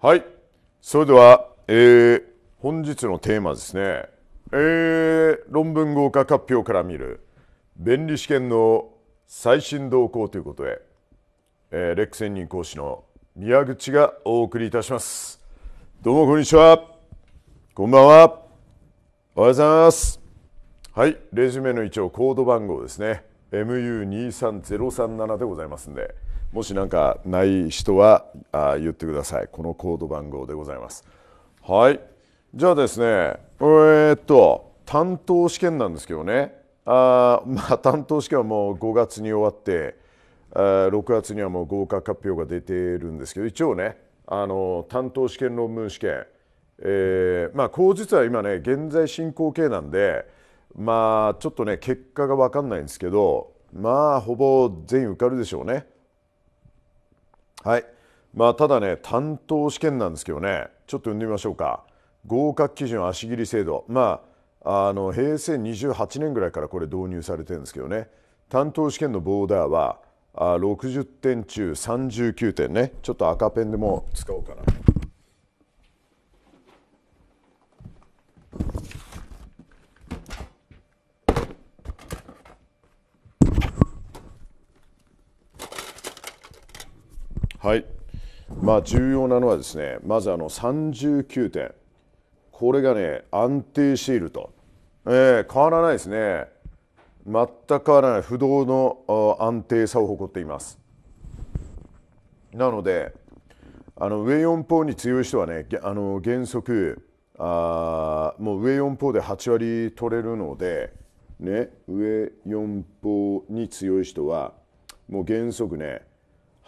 はい。それでは、えー、本日のテーマですね。えー、論文合格発表から見る便利試験の最新動向ということで、えー、レック専任講師の宮口がお送りいたします。どうもこんにちは。こんばんは。おはようございます。はい。レジュメの一応コード番号ですね。MU23037 でございますんで。もし何かない人はあ言ってくださいこのコード番号でございますはいじゃあですねえー、っと担当試験なんですけどねあ まあ担当試験はもう5月に終わって6月にはもう合格発表が出てるんですけど一応ねあの担当試験論文試験、えー、まあ口実は今ね現在進行形なんでまあちょっとね結果が分かんないんですけどまあほぼ全員受かるでしょうね。はいまあ、ただね担当試験なんですけどねちょっと読んでみましょうか合格基準足切り制度まああの平成28年ぐらいからこれ導入されてるんですけどね担当試験のボーダーはあ60点中39点ねちょっと赤ペンでも使おうかな。はい、まあ、重要なのはですねまずあの39点これがね安定していると、えー、変わらないですね全く変わらない不動の安定さを誇っていますなのであの上4方に強い人はねあの原則あもう上4方で8割取れるので、ね、上4方に強い人はもう原則ね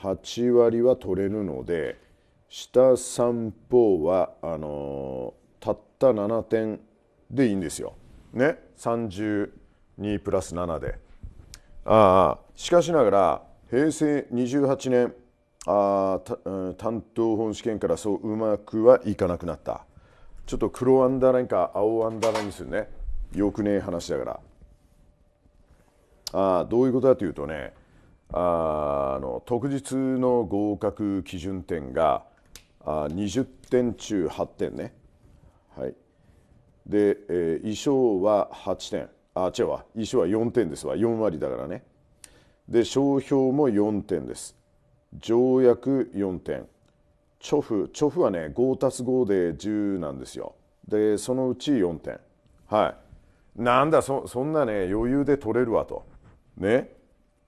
8割は取れるので下3方はあのー、たった7点でいいんですよ。ね32プラス7で。ああしかしながら平成28年あ担当本試験からそううまくはいかなくなった。ちょっと黒アンダーラインか青アンダーラインにするね。よくねえ話だから。あどういうことだというとねあの特日の合格基準点があ20点中8点ね。はい、で、えー、衣装は8点あ違うわ衣装は4点ですわ4割だからね。で商標も4点です。条約4点。チョフチョフはね5たす5で10なんですよ。でそのうち4点。はい、なんだそそんなね余裕で取れるわと。ね。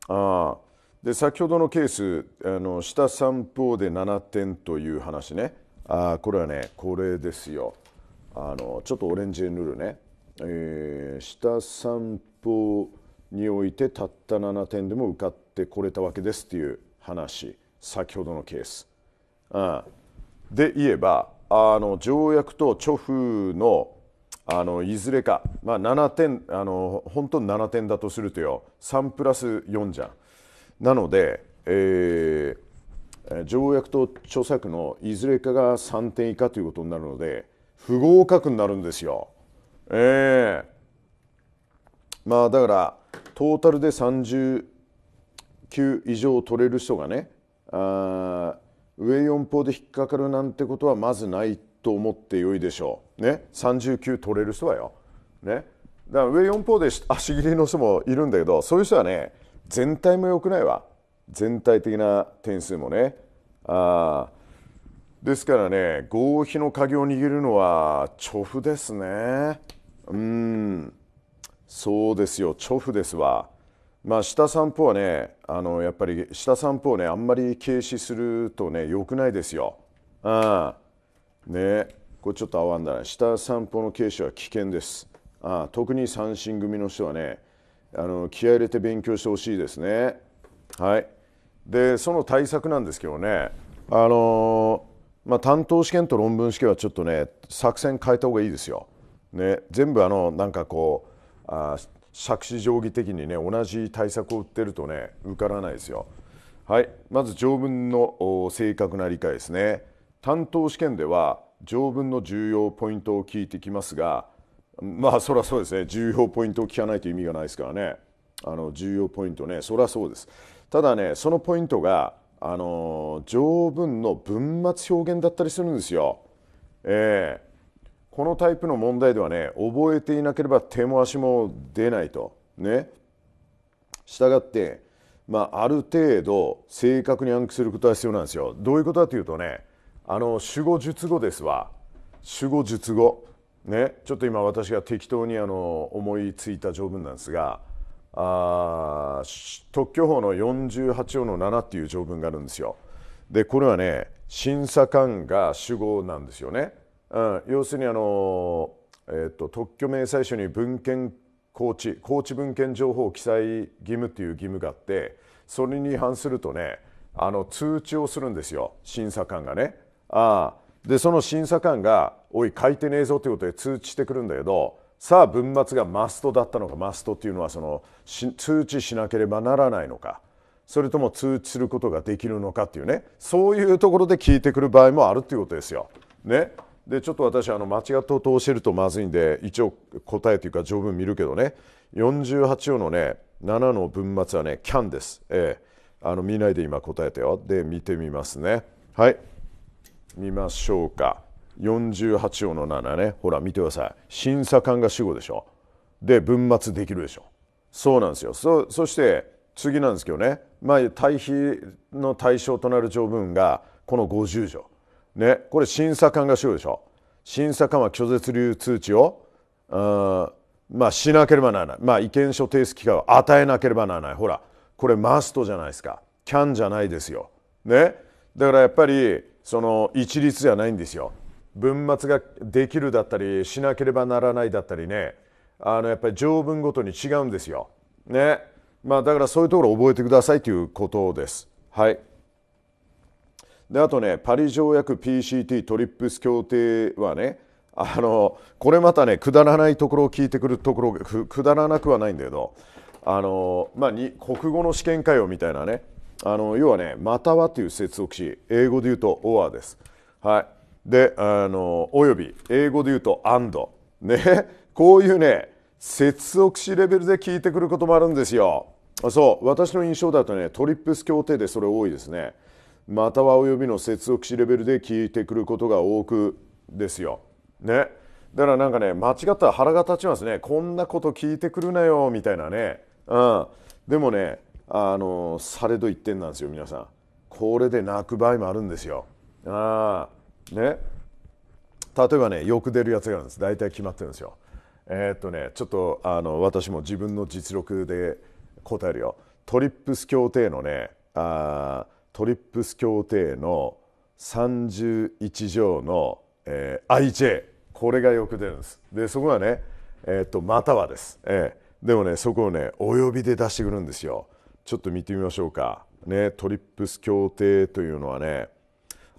ああで先ほどのケースあの下三方で7点という話ねあこれはねこれですよあのちょっとオレンジに塗るね、えー、下三方においてたった7点でも受かってこれたわけですっていう話先ほどのケース、うん、で言えばあの条約と著風のあのいずれか、まあ、7点あの本当に7点だとするとよ3プラス4じゃんなので、えー、条約と著作のいずれかが3点以下ということになるので不合格になるんですよ。ええー、まあだからトータルで3 9以上取れる人がねあ上4法で引っかかるなんてことはまずないと思ってよいでしょう。ね3 9取れる人はよ。ねだから上4法で足切りの人もいるんだけどそういう人はね全体も良くないわ全体的な点数もねあですからね合否の鍵を握るのはチョですねうんそうですよチョですわまあ下散歩はねあのやっぱり下散歩をねあんまり軽視するとね良くないですよああねこれちょっと合わんだね下散歩の軽視は危険ですあ特に三振組の人はねあの気合入れて勉強してほしいですね。はい、でその対策なんですけどね、あのまあ、担当試験と論文試験はちょっとね作戦変えた方がいいですよ。ね、全部あのなんかこうあ杓子定規的にね同じ対策を打ってるとね受からないですよ。はい、まず条文の正確な理解ですね。担当試験では条文の重要ポイントを聞いてきますがまあそりそうですね重要ポイントを聞かないと意味がないですからねあの重要ポイントねそれはそうですただねそのポイントがあの条文の文末表現だったりするんですよえー、このタイプの問題ではね覚えていなければ手も足も出ないとねしたってまあ、ある程度正確に暗記することは必要なんですよどういうことかというとねあの守護術語ですわ守護術語ね、ちょっと今私が適当にあの思いついた条文なんですがあ特許法の48条の7っていう条文があるんですよ。でこれはね審査官が主語なんですよね。うん、要するにあの、えーと、特許明細書に文献公知公知文献情報記載義務っていう義務があってそれに違反するとねあの通知をするんですよ審査官がね。ああでその審査官が「おい書いてねえぞ」ということで通知してくるんだけどさあ文末がマストだったのかマストっていうのはその通知しなければならないのかそれとも通知することができるのかっていうねそういうところで聞いてくる場合もあるということですよ。ね、でちょっと私あの間違ったとを教えるとまずいんで一応答えというか条文見るけどね48音のね7の文末はね「can」です。ええ、あの見ないで今答えてよ。で見てみますね。はい見ましょうか48音の7ねほら見てください審査官が主語でしょで文末できるでしょそうなんですよそそして次なんですけどね、まあ、対比の対象となる条文がこの50条ねこれ審査官が主語でしょ審査官は拒絶流通知をあまあしなければならない、まあ、意見書提出機会を与えなければならないほらこれマストじゃないですかキャンじゃないですよねだからやっぱりその一律じゃないんですよ文末ができるだったりしなければならないだったりねあのやっぱり条文ごとに違うんですよねまあだからそういうところを覚えてくださいということですはいであとねパリ条約 PCT トリップス協定はねあのこれまたねくだらないところを聞いてくるところくだらなくはないんだけどあの、まあ、に国語の試験会をみたいなねあの要はね「または」という接続詞英語で言うと「or」です。はい、であのおよび英語で言うと「and」ね こういうね接続詞レベルで聞いてくることもあるんですよ。そう私の印象だとねトリップス協定でそれ多いですね。またはおよびの接続詞レベルで聞いてくることが多くですよ。ね。だからなんかね間違ったら腹が立ちますねこんなこと聞いてくるなよみたいなね、うん、でもねあのされど一点なんですよ皆さんこれで泣く場合もあるんですよああね例えばねよく出るやつがあるんです大体決まってるんですよえー、っとねちょっとあの私も自分の実力で答えるよトリップス協定のねあトリップス協定の31条の、えー、IJ これがよく出るんですでそこはね、えー、っとまたはです、えー、でもねそこをねお呼びで出してくるんですよちょっと見てみましょうか、ね、トリップス協定というのはね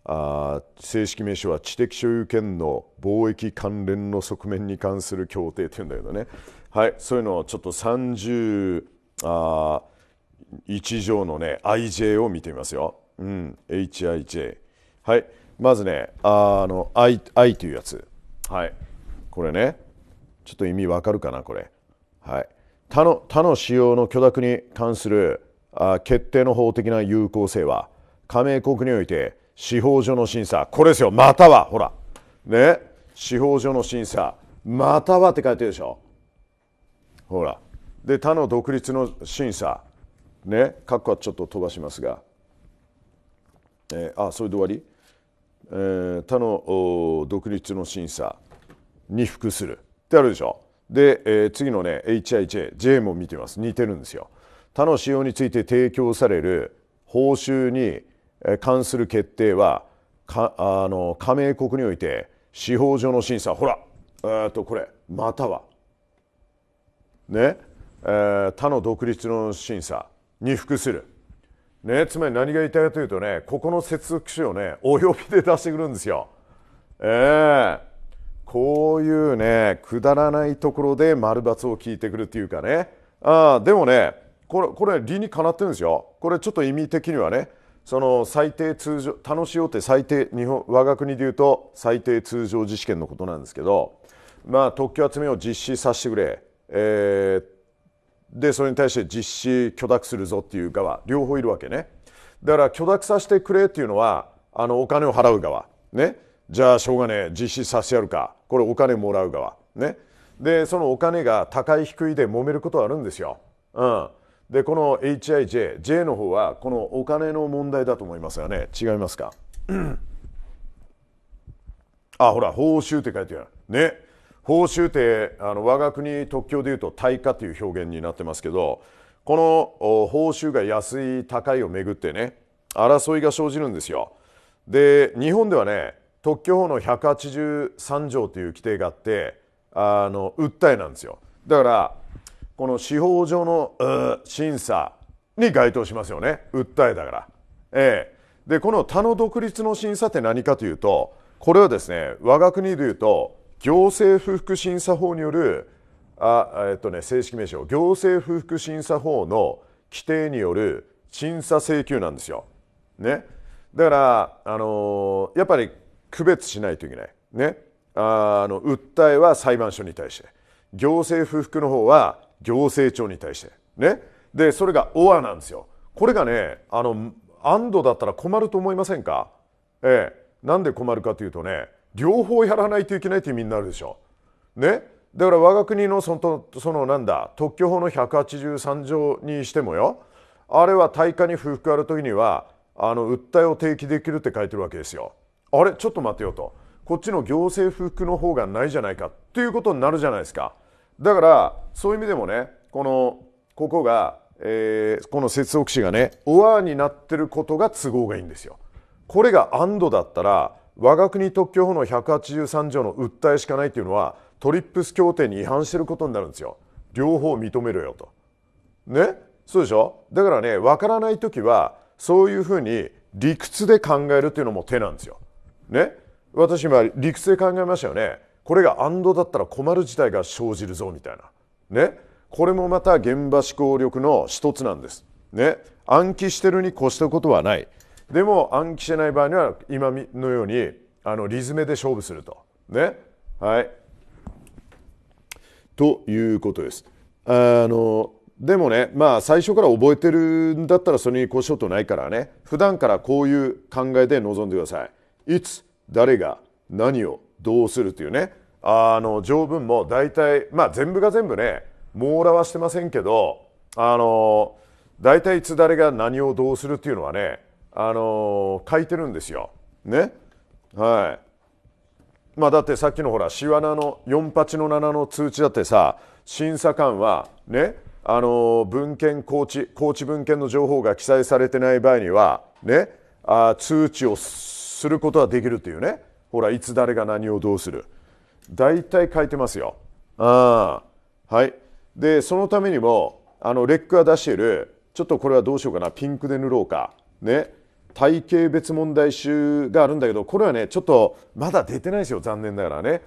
あ正式名称は知的所有権の貿易関連の側面に関する協定っていうんだけどね、はい、そういうのをちょっと30あ1条のね IJ を見てみますよ、うん、HIJ はいまずねあの I, I というやつはいこれねちょっと意味わかるかなこれはい他の他の使用の許諾に関するあ決定の法的な有効性は加盟国において司法上の審査これですよまたはほらね司法上の審査またはって書いてるでしょほらで他の独立の審査ね括弧はちょっと飛ばしますが、えー、あそれで終わり、えー、他の独立の審査に服するってあるでしょで、えー、次のね HIJ も見てます似てるんですよ他の使用について提供される報酬に関する決定はかあの加盟国において司法上の審査ほらえっとこれまたはね、えー、他の独立の審査に服する、ね、つまり何が言いたいかというとねここの接続詞をねお呼びで出してくるんですよ。ええーこういうねくだらないところで丸抜を聞いてくるっていうかねあでもねこれこれ理にかなってるんですよこれちょっと意味的にはねその最低通常楽しようって最低日本我が国でいうと最低通常自試験のことなんですけどまあ特許集めを実施させてくれ、えー、でそれに対して実施許諾するぞっていう側両方いるわけねだから許諾させてくれっていうのはあのお金を払う側ねじゃあしょうがねえ実施させやるかこれお金もらう側ねでそのお金が高い低いで揉めることはあるんですよ、うん、でこの HIJ J の方はこのお金の問題だと思いますよね違いますかあほら報酬って書いてあるね報酬ってあの我が国特許でいうと対価という表現になってますけどこの報酬が安い高いをめぐってね争いが生じるんですよで日本ではね特許法の183条という規定があってあの訴えなんですよだからこの司法上の審査に該当しますよね訴えだから、ええ、でこの他の独立の審査って何かというとこれはですね我が国でいうと行政不服審査法によるあ、えっとね、正式名称行政不服審査法の規定による審査請求なんですよ、ね、だから、あのー、やっぱり区別しないといけない。ね、あの訴えは裁判所に対して行政不服の方は行政庁に対して、ね、でそれがオアなんですよ。これがねあの安堵だったら困ると思いませんか、ええ、なんで困るかというとね両方やらないといけないという意味になるでしょう。ね、だから我が国のそのそのなんだ特許法の183条にしてもよあれは対価に不服ある時にはあの訴えを提起できるって書いてるわけですよ。あれちょっと待てよとこっちの行政服の方がないじゃないかっていうことになるじゃないですかだからそういう意味でもねこのここが、えー、この接続詞がね「アーになってることが都合がいいんですよこれが「アンド」だったら我が国特許法の183条の訴えしかないっていうのはトリップス協定に違反してることになるんですよ両方認めろよとねそうでしょだからね分からない時はそういうふうに理屈で考えるっていうのも手なんですよね私今理屈で考えましたよねこれが安ンだったら困る事態が生じるぞみたいなねこれもまた現場思考力の一つなんですね暗記してるに越したことはないでも暗記してない場合には今のようにあのリズムで勝負するとねはいということですあのでもねまあ最初から覚えてるんだったらそれに越したことないからね普段からこういう考えで臨んでくださいいつ誰が何をどうするというねあの条文も大体、まあ、全部が全部ね網羅はしてませんけどあの大体いつ誰が何をどうするというのはねあの書いてるんですよ。ねはいまあ、だってさっきのほらシワナの48の7の通知だってさ審査官はねあの文献高知高知文献の情報が記載されてない場合にはねあ通知をすることはできるというね。ほら、いつ誰が何をどうする。大体書いてますよ。ああ。はい。で、そのためにも、あの、レックが出している、ちょっとこれはどうしようかな。ピンクで塗ろうか。ね。体系別問題集があるんだけど、これはね、ちょっとまだ出てないですよ。残念ながらね。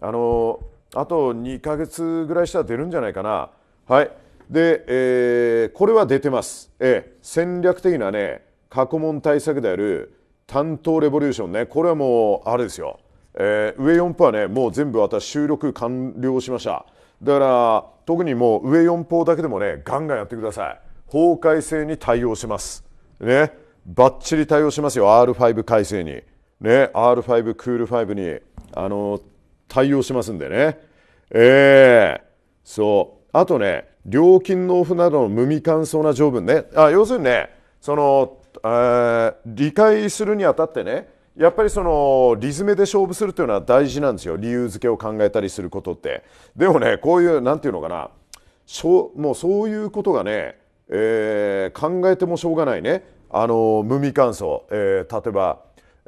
あの、あと2ヶ月ぐらいしたら出るんじゃないかな。はい。で、えー、これは出てます。えー、戦略的なね、過去問対策である担当レボリューションね、これはもう、あれですよ。えー、上4歩はね、もう全部私収録完了しました。だから、特にもう上4歩だけでもね、ガンガンやってください。法改正に対応します。ね。ばっちり対応しますよ。R5 改正に。ね。R5、クール5に、あの、対応しますんでね。ええー、そう。あとね、料金納付などの無味乾燥な条文ね。あ要するにね、その理解するにあたってねやっぱりその理詰めで勝負するというのは大事なんですよ理由付けを考えたりすることってでもねこういう何て言うのかなしょもうそういうことがね、えー、考えてもしょうがないねあの無味乾燥、えー、例えば、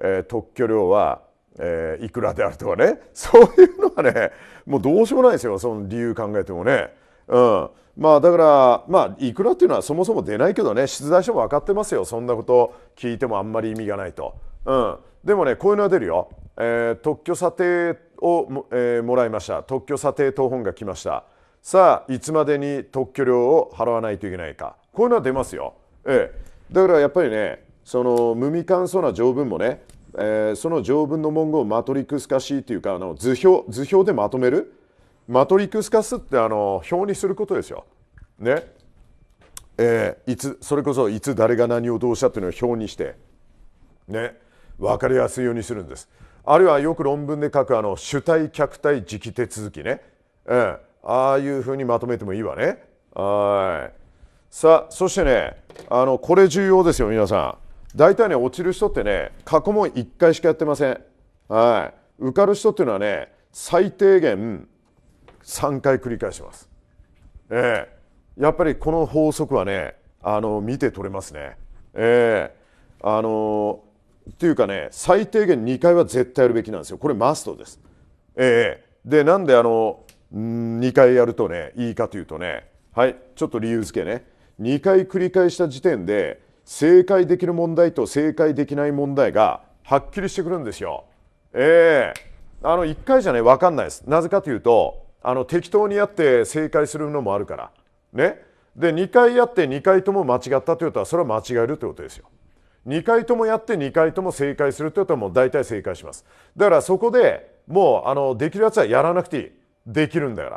えー、特許料は、えいくらであるとかねそういうのはねもうどうしようもないですよその理由考えてもね。うんまあだからまあいくらっていうのはそもそも出ないけどね出題者も分かってますよそんなこと聞いてもあんまり意味がないと、うん、でもねこういうのは出るよ、えー、特許査定をも,、えー、もらいました特許査定等本が来ましたさあいつまでに特許料を払わないといけないかこういうのは出ますよ、ええ、だからやっぱりねその無味乾燥な条文もね、えー、その条文の文言をマトリックス化しというかあの図表図表でまとめるマトリックス化すってあの表にすることですよ。ねえー、いつそれこそいつ誰が何をどうしたっていうのを表にして、ね、分かりやすいようにするんです。あるいはよく論文で書くあの主体客体磁気手続きね、うん、ああいうふうにまとめてもいいわね。はいさあそしてねあのこれ重要ですよ皆さん大体ね落ちる人ってね過去問1回しかやってませんはい受かる人っていうのはね最低限3回繰り返します。えー、やっぱりこの法則はねあの見て取れますね。えー、あのっていうかね最低限2回は絶対やるべきなんですよこれマストです。えー、でなんであの2回やるとねいいかというとねはいちょっと理由付けね2回繰り返した時点で正解できる問題と正解できない問題がはっきりしてくるんですよ。ええー、あの1回じゃね分かんないです。なぜかというとあの適当にやって正解するのもあるからねで2回やって2回とも間違ったということはそれは間違えるということですよ2回ともやって2回とも正解するということはもう大体正解しますだからそこでもうあのできるやつはやらなくていいできるんだか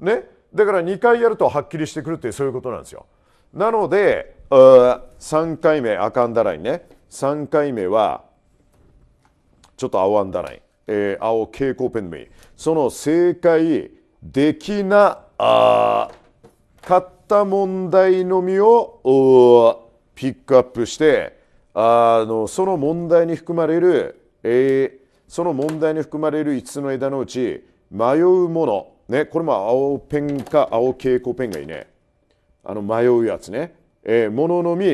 らねだから2回やるとはっきりしてくるってそういうことなんですよなので3回目あかんだらいね3回目はちょっと青あんだらい、えー、青蛍光ペンでもいいその正解できなかった問題のみをピックアップしてあのその問題に含まれる、えー、その問題に含まれる5つの枝のうち迷うもの、ね、これも青ペンか青蛍光ペンがいいねあの迷うやつね、えー、もののみ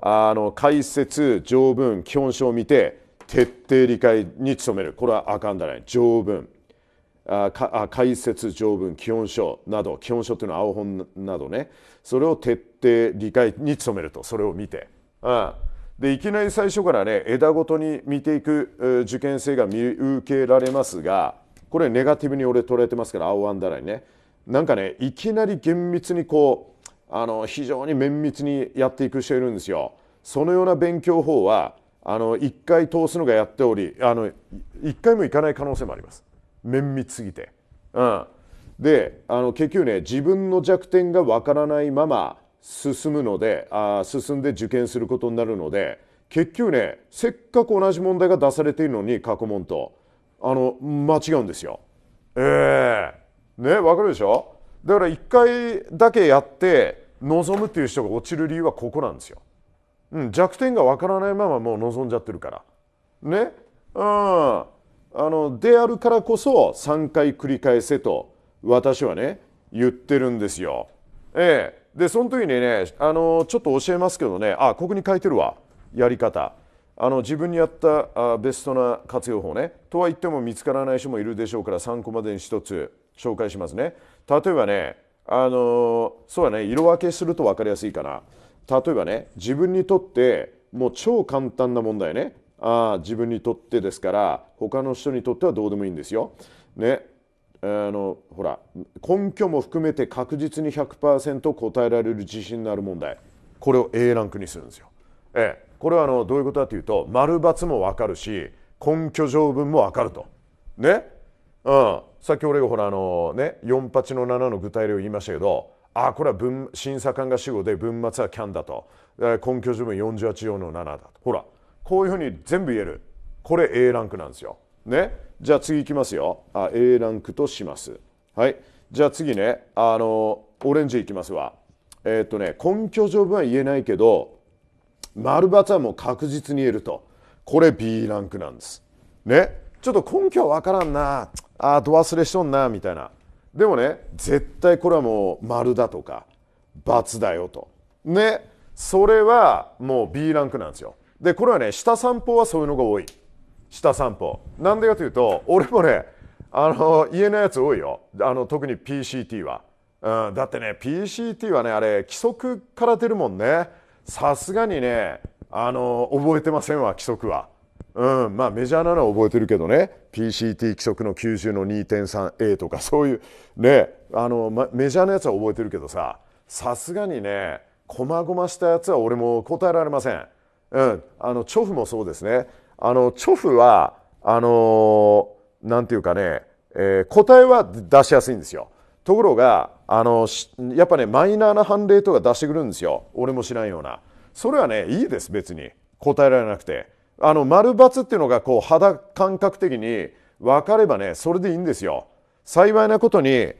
あの解説条文基本書を見て徹底理解に努めるこれはあかんだね条文あ解説条文基本書など基本書というのは青本などねそれを徹底理解に努めるとそれを見て。うん、でいきなり最初からね枝ごとに見ていく受験生が見受けられますがこれネガティブに俺捉えてますから青アンダーラインねなんかねいきなり厳密にこうあの非常に綿密にやっていく人いるんですよ。そのような勉強法はあの1回通すのがやっておりあの1回もいかない可能性もあります。綿密すぎて。うん、であの結局ね自分の弱点がわからないまま進むのであ進んで受験することになるので結局ねせっかく同じ問題が出されているのに過去問とあの間違うんですよ。ええー、ねわかるでしょだから1回だけやって望むっていう人が落ちる理由はここなんですよ。うん、弱点がわからないままもう望んじゃってるから。ねうん。あのであるからこそ3回繰り返せと私はね言ってるんですよ。ええ、でその時にねあのちょっと教えますけどねあここに書いてるわやり方。あの自分に合ったあベストな活用法ねとは言っても見つからない人もいるでしょうから参考までに1つ紹介しますね。例えばねあのそうだね色分けすると分かりやすいかな。例えばね自分にとってもう超簡単な問題ねあ自分にとってですから他の人にとってはどうでもいいんですよ。ねあのほら根拠も含めて確実に100%答えられる自信のある問題これを A ランクにするんですよ。ええ、これはあのどういうことかというと丸×も分かるし根拠条文も分かると。ね、うん、さっき俺がほらあのね48の7の具体例を言いましたけどあこれは分審査官が主語で文末はキャンだと根拠条文48用の7だとほらこういうふうに全部言えるこれ A ランクなんですよ、ね、じゃあ次いきますよあ A ランクとしますはいじゃあ次ねあのオレンジいきますわえー、っとね根拠条文は言えないけど丸×はもう確実に言えるとこれ B ランクなんですねちょっと根拠は分からんなあド忘れしとんなみたいなでもね絶対これはもう丸だとか×だよとねそれはもう B ランクなんですよでこれはね下散歩はそういうのが多い下散歩なんでかというと俺もねあの家のやつ多いよあの特に PCT は、うん、だってね PCT はねあれ規則から出るもんねさすがにねあの覚えてませんわ規則は。うん、まあメジャーなのは覚えてるけどね PCT 規則の90の 2.3A とかそういうねあの、ま、メジャーなやつは覚えてるけどささすがにねこまごましたやつは俺も答えられませんうん、あのチョフもそうですねあのチョフはあのなんていうかね、えー、答えは出しやすいんですよところがあのやっぱねマイナーな判例とか出してくるんですよ俺も知らんようなそれはねいいです別に答えられなくてあの丸×っていうのがこう肌感覚的に分かればねそれでいいんですよ幸いなことに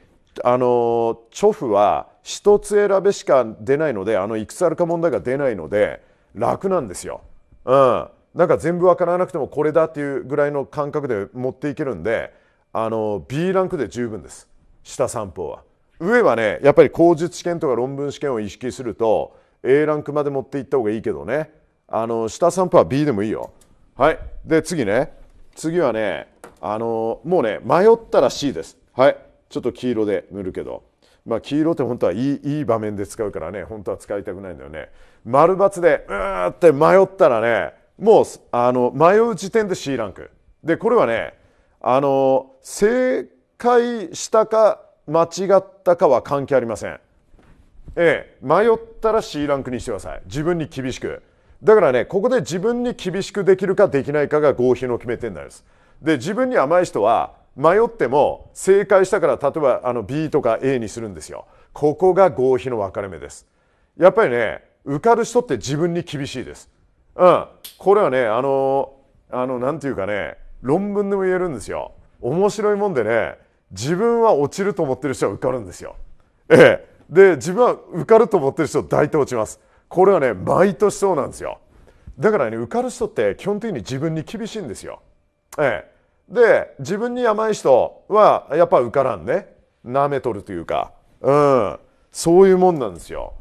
あのチョフは一つ選べしか出ないのであのいくつあるか問題が出ないので楽なんですよ。うん、なんか全部分からなくてもこれだっていうぐらいの感覚で持っていけるんであの B ランクで十分です下3方は。上はねやっぱり口述試験とか論文試験を意識すると A ランクまで持っていった方がいいけどねあの下3方は B でもいいよ。はいで次ね次はねあのもうね迷ったら C です。はいちょっと黄色で塗るけど。まあ、黄色って本当はいいいい場面で使うからね本当は使いたくないんだよね。丸抜でうーって迷ったらねもうあの迷う時点で C ランクでこれはねあの正解したか間違ったかは関係ありませんええ迷ったら C ランクにしてください自分に厳しくだからねここで自分に厳しくできるかできないかが合否の決め手になるんですで自分に甘い人は迷っても正解したから例えばあの B とか A にするんですよここが合否の分かれ目ですやっぱりね受かる人って自分に厳しいです。うん、これはねあのあのなんていうかね論文でも言えるんですよ。面白いもんでね自分は落ちると思ってる人は受かるんですよ。ええ、で自分は受かると思ってる人大体落ちます。これはね毎年そうなんですよ。だからね受かる人って基本的に自分に厳しいんですよ。ええ、で自分に甘い人はやっぱ受からんねなめとるというか、うん、そういうもんなんですよ。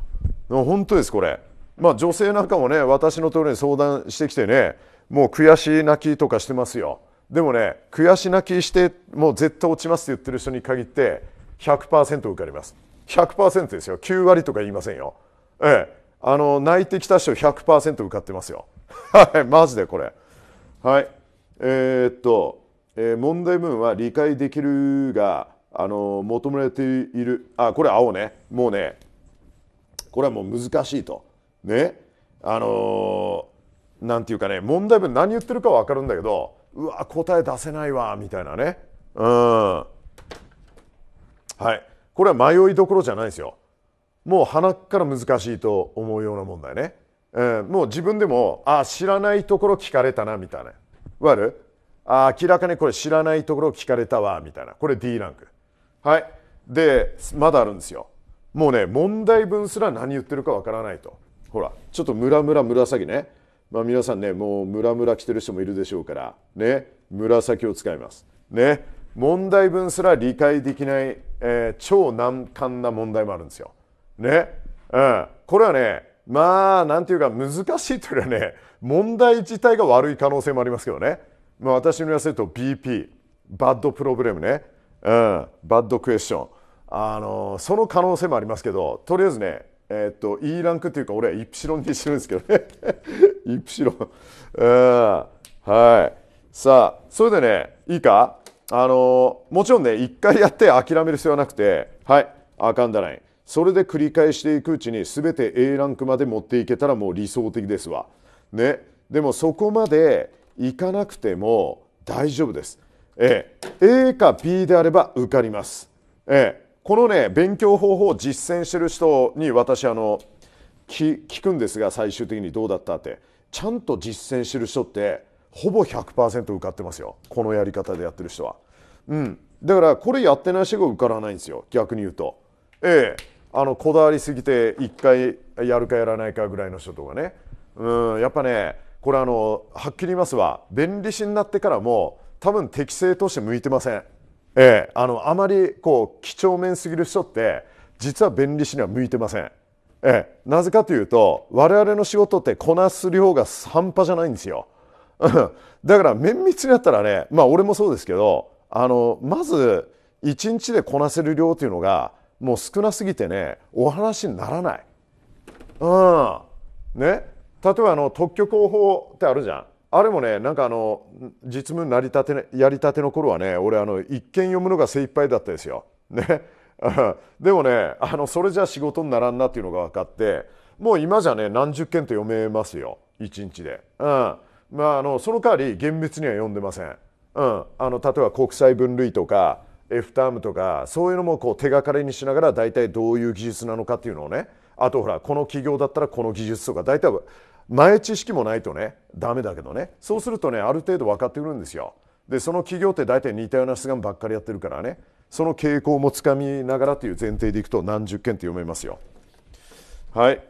本当ですこれまあ女性なんかもね私のところに相談してきてねもう悔し泣きとかしてますよでもね悔し泣きしてもう絶対落ちますって言ってる人に限って100%受かります100%ですよ9割とか言いませんよええあの泣いてきた人100%受かってますよはいマジでこれはいえー、っと、えー、問題文は理解できるがあの求められているあこれ青ねもうねこれはもう難しいと。ね。あのー、なんていうかね、問題文何言ってるか分かるんだけど、うわ、答え出せないわ、みたいなね。うん。はい。これは迷いどころじゃないですよ。もう鼻から難しいと思うような問題ね。えー、もう自分でも、あ、知らないところ聞かれたな、みたいな。わかるあ明らかにこれ知らないところ聞かれたわ、みたいな。これ D ランク。はい。で、まだあるんですよ。もうね問題文すら何言ってるかわからないとほらちょっとムラムラム紫ね、まあ、皆さんねもうムラムラ着てる人もいるでしょうからねムラキを使いますね問題文すら理解できない、えー、超難関な問題もあるんですよね、うん、これはねまあなんていうか難しいというかね問題自体が悪い可能性もありますけどね、まあ、私の言わせると BP バッドプロブレムね、うん、バッドクエスチョンあのその可能性もありますけどとりあえずねえー、っと E ランクっていうか俺はイプシロンにしてるんですけどね イプシロンはいさあそれでねいいかあのもちろんね一回やって諦める必要はなくてはいあかんだないそれで繰り返していくうちに全て A ランクまで持っていけたらもう理想的ですわねでもそこまでいかなくても大丈夫ですええ A か B であれば受かりますええこのね勉強方法を実践してる人に私あの聞くんですが最終的にどうだったってちゃんと実践してる人ってほぼ100%受かってますよこのやり方でやってる人は。うん、だからこれやってない人が受からないんですよ逆に言うと。ええあのこだわりすぎて1回やるかやらないかぐらいの人とかね。うんやっぱねこれあのはっきり言いますわ便利しになってからも多分適正として向いてません。えー、あのあまりこう几帳面すぎる人って実は弁理士には向いてません、えー、なぜかというと我々の仕事ってこなす量が半端じゃないんですよ だから綿密にやったらねまあ俺もそうですけどあのまず一日でこなせる量というのがもう少なすぎてねお話にならない。うんね、例えばあの特許広報ってあるじゃんあれもねなんかあの実務なりたてやりたての頃はね俺あの一見読むのが精一杯だったですよ。ね、でもねあのそれじゃ仕事にならんなっていうのが分かってもう今じゃね何十件と読めますよ1日で、うんまあ、あのその代わり厳密には読んでません、うん、あの例えば国際分類とか F タームとかそういうのもこう手がかりにしながら大体どういう技術なのかっていうのをねあとほらこの企業だったらこの技術とか大体前知識もないとねダメだけどねそうするとねある程度分かってくるんですよでその企業って大体似たような質問ばっかりやってるからねその傾向もつかみながらという前提でいくと何十件って読めますよはい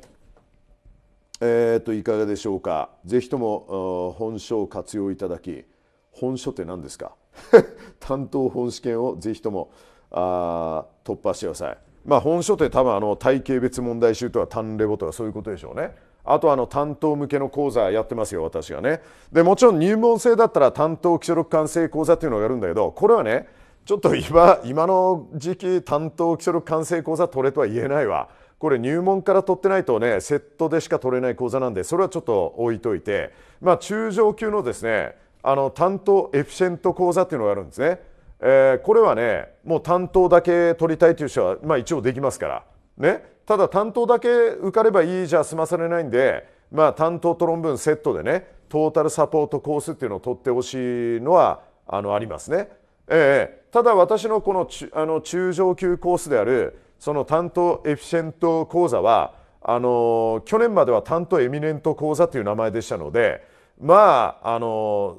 えー、といかがでしょうかぜひとも本書を活用いただき本書って何ですか 担当本試験をぜひともあ突破してくださいまあ本書って多分あの体系別問題集とか単レボとかそういうことでしょうねあとあの担当向けの講座やってますよ、私はね。で、もちろん入門制だったら担当基礎力完成講座っていうのをやるんだけど、これはね、ちょっと今、今の時期担当基礎力完成講座取れとは言えないわ。これ入門から取ってないとね、セットでしか取れない講座なんで、それはちょっと置いといて、まあ中上級のですね、あの担当エフィシェント講座っていうのがあるんですね。えー、これはね、もう担当だけ取りたいという人は、まあ一応できますから。ね、ただ担当だけ受かればいいじゃ済まされないんで、まあ、担当と論文セットでねトータルサポートコースっていうのを取ってほしいのはあのありますね。ええ、ただ私のこのあの中上級コースであるその担当エフィシェント講座はあの去年までは担当エミネント講座という名前でしたのでまああの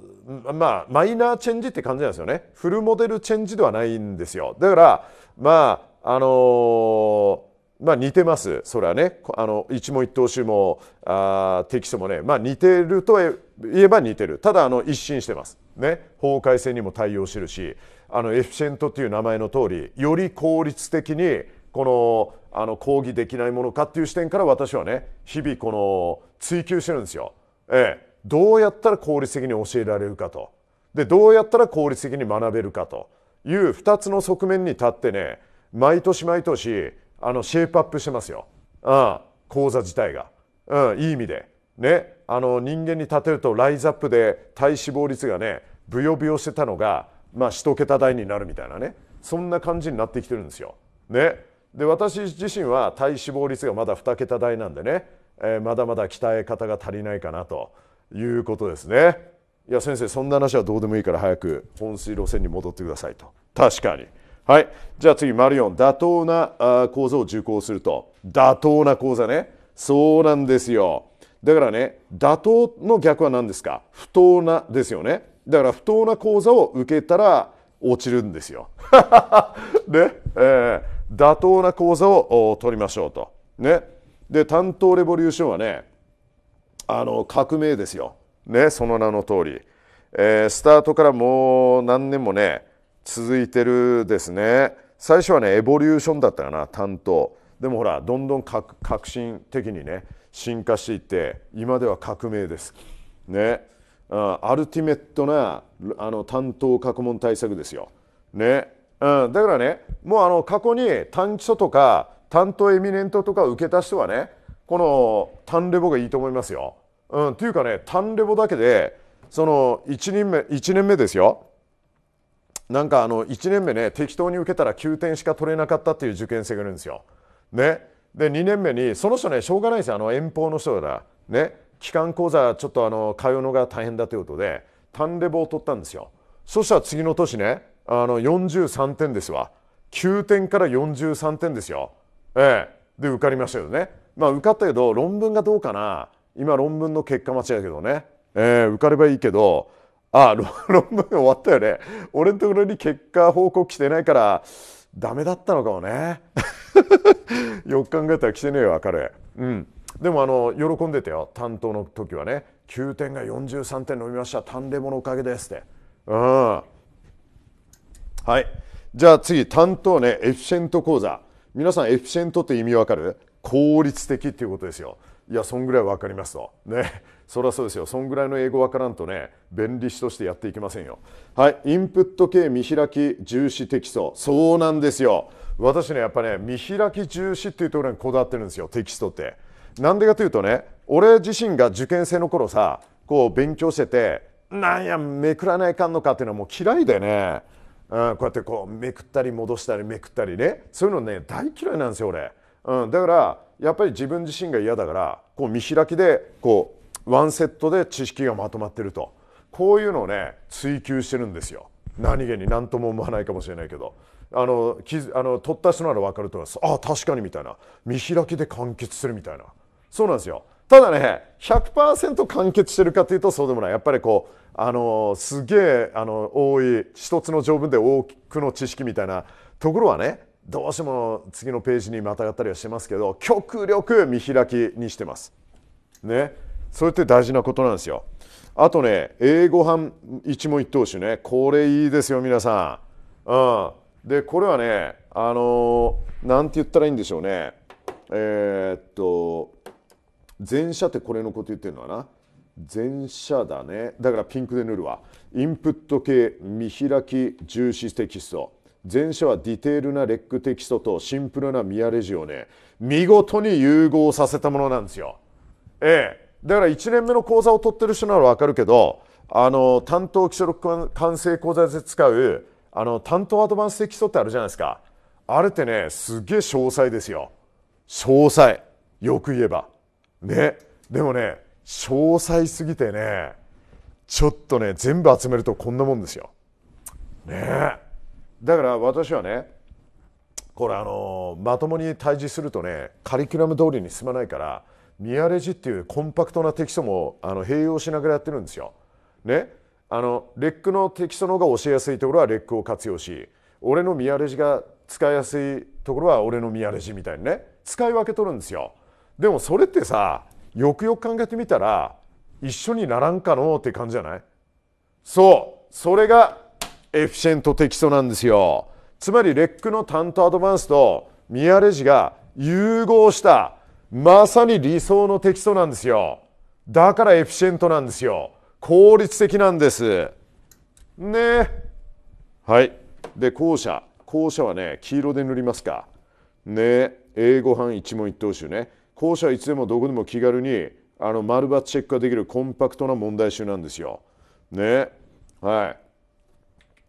まあマイナーチェンジって感じなんですよねフルモデルチェンジではないんですよだからまああのまあ、似てますそれはねあの一問一答集もあテキストもね、まあ、似てると言えば似てるただあの一新してます、ね、法改正にも対応してるしあのエフィシェントっていう名前の通りより効率的にこのあの抗議できないものかっていう視点から私はね日々この追求してるんですよ、ええ、どうやったら効率的に教えられるかとでどうやったら効率的に学べるかという2つの側面に立ってね毎年毎年あのシェイプアップしてますよ、うん、講座自体が、うん、いい意味で、ね、あの人間に立てるとライズアップで体脂肪率がねブヨブヨしてたのが、まあ、1桁台になるみたいなねそんな感じになってきてるんですよ。ね、で私自身は体脂肪率がまだ2桁台なんでね、えー、まだまだ鍛え方が足りないかなということですね。いや先生そんな話はどうでもいいから早く本水路線に戻ってくださいと。確かに。はい。じゃあ次、丸ン、妥当な講座を受講すると。妥当な講座ね。そうなんですよ。だからね、妥当の逆は何ですか不当なですよね。だから不当な講座を受けたら落ちるんですよ。で、えー、妥当な講座を取りましょうと。ね。で、担当レボリューションはね、あの、革命ですよ。ね、その名の通り。えー、スタートからもう何年もね、続いてるですね最初はねエボリューションだったかな担当でもほらどんどん革新的にね進化していって今では革命ですねアルティメットなあの担当過去問対策ですよ、ねうん、だからねもうあの過去に単基礎とか担当エミネントとか受けた人はねこの単レボがいいと思いますよ。うん、というかね単レボだけでその1人目 ,1 年目ですよなんかあの1年目ね適当に受けたら9点しか取れなかったっていう受験生がいるんですよ。ね、で2年目にその人ねしょうがないですよあの遠方の人だね期間講座ちょっとあの通うのが大変だということで単レボを取ったんですよ。そしたら次の年ねあの43点ですわ9点から43点ですよ。ええ、で受かりましたけどね、まあ、受かったけど論文がどうかな今論文の結果待ちだけどね、ええ、受かればいいけどああ、論文終わったよね。俺のところに結果報告してないから、ダメだったのかもね。よく考えたら来てねえよ彼。うん。でもあの喜んでたよ担当の時はね9点が43点伸びました単レモのおかげですってうんはいじゃあ次担当ねエフィシェント講座皆さんエフィシェントって意味わかる効率的っていうことですよいやそんぐらい分かりますとねそりゃそうですよそんぐらいの英語わからんとね弁理士としてやっていけませんよはいインプット系見開き重視テキストそうなんですよ私ねやっぱね見開き重視っていうところにこだわってるんですよテキストってなんでかというとね俺自身が受験生の頃さこう勉強しててなんやめくらないかんのかっていうのはもう嫌いでね、うん、こうやってこうめくったり戻したりめくったりねそういうのね大嫌いなんですよ俺、うん、だからやっぱり自分自身が嫌だからこう見開きでこうワンセットで知識がまとまってるとこういうのをね追求してるんですよ何気に何とも思わないかもしれないけどあのあの取った人なら分かると思いますああ確かにみたいな見開きで完結するみたいなそうなんですよただね100%完結してるかというとそうでもないやっぱりこうあのすげえあの多い一つの条文で多くの知識みたいなところはねどうしても次のページにまたがったりはしてますけど極力見開きにしてますねそれって大事なことなんですよあとね英語版一問一答集ねこれいいですよ皆さん、うん、でこれはねあの何、て言ったらいいんでしょうねえー、っと前者ってこれのこと言ってるのかな前者だねだからピンクで塗るわインプット系見開き重視テキスト前者はディテールなレックテキストとシンプルなミアレジをね見事に融合させたものなんですよええだから1年目の講座を取ってる人なら分かるけどあの担当基礎録完成講座で使うあの担当アドバンス的基礎ってあるじゃないですかあれってねすげえ詳細ですよ詳細よく言えばねでもね詳細すぎてねちょっとね全部集めるとこんなもんですよねだから私はねこれあのまともに対峙するとねカリキュラム通りに進まないからミアレジっていうコンパクトなテキストもあの併用しながらやってるんですよ。ね、あのレックのテキストの方が教えやすいところはレックを活用し俺のミアレジが使いやすいところは俺のミアレジみたいにね使い分けとるんですよ。でもそれってさよくよく考えてみたら一緒にならんかのって感じじゃないそうそれがエフィシェントテキストなんですよ。つまりレックの担当アドバンスとミアレジが融合したまさに理想のテキストなんですよだからエフィシェントなんですよ効率的なんですねはいで校舎校舎はね黄色で塗りますかね英語版一問一答集ね校舎はいつでもどこでも気軽にあの丸抜チェックができるコンパクトな問題集なんですよねはい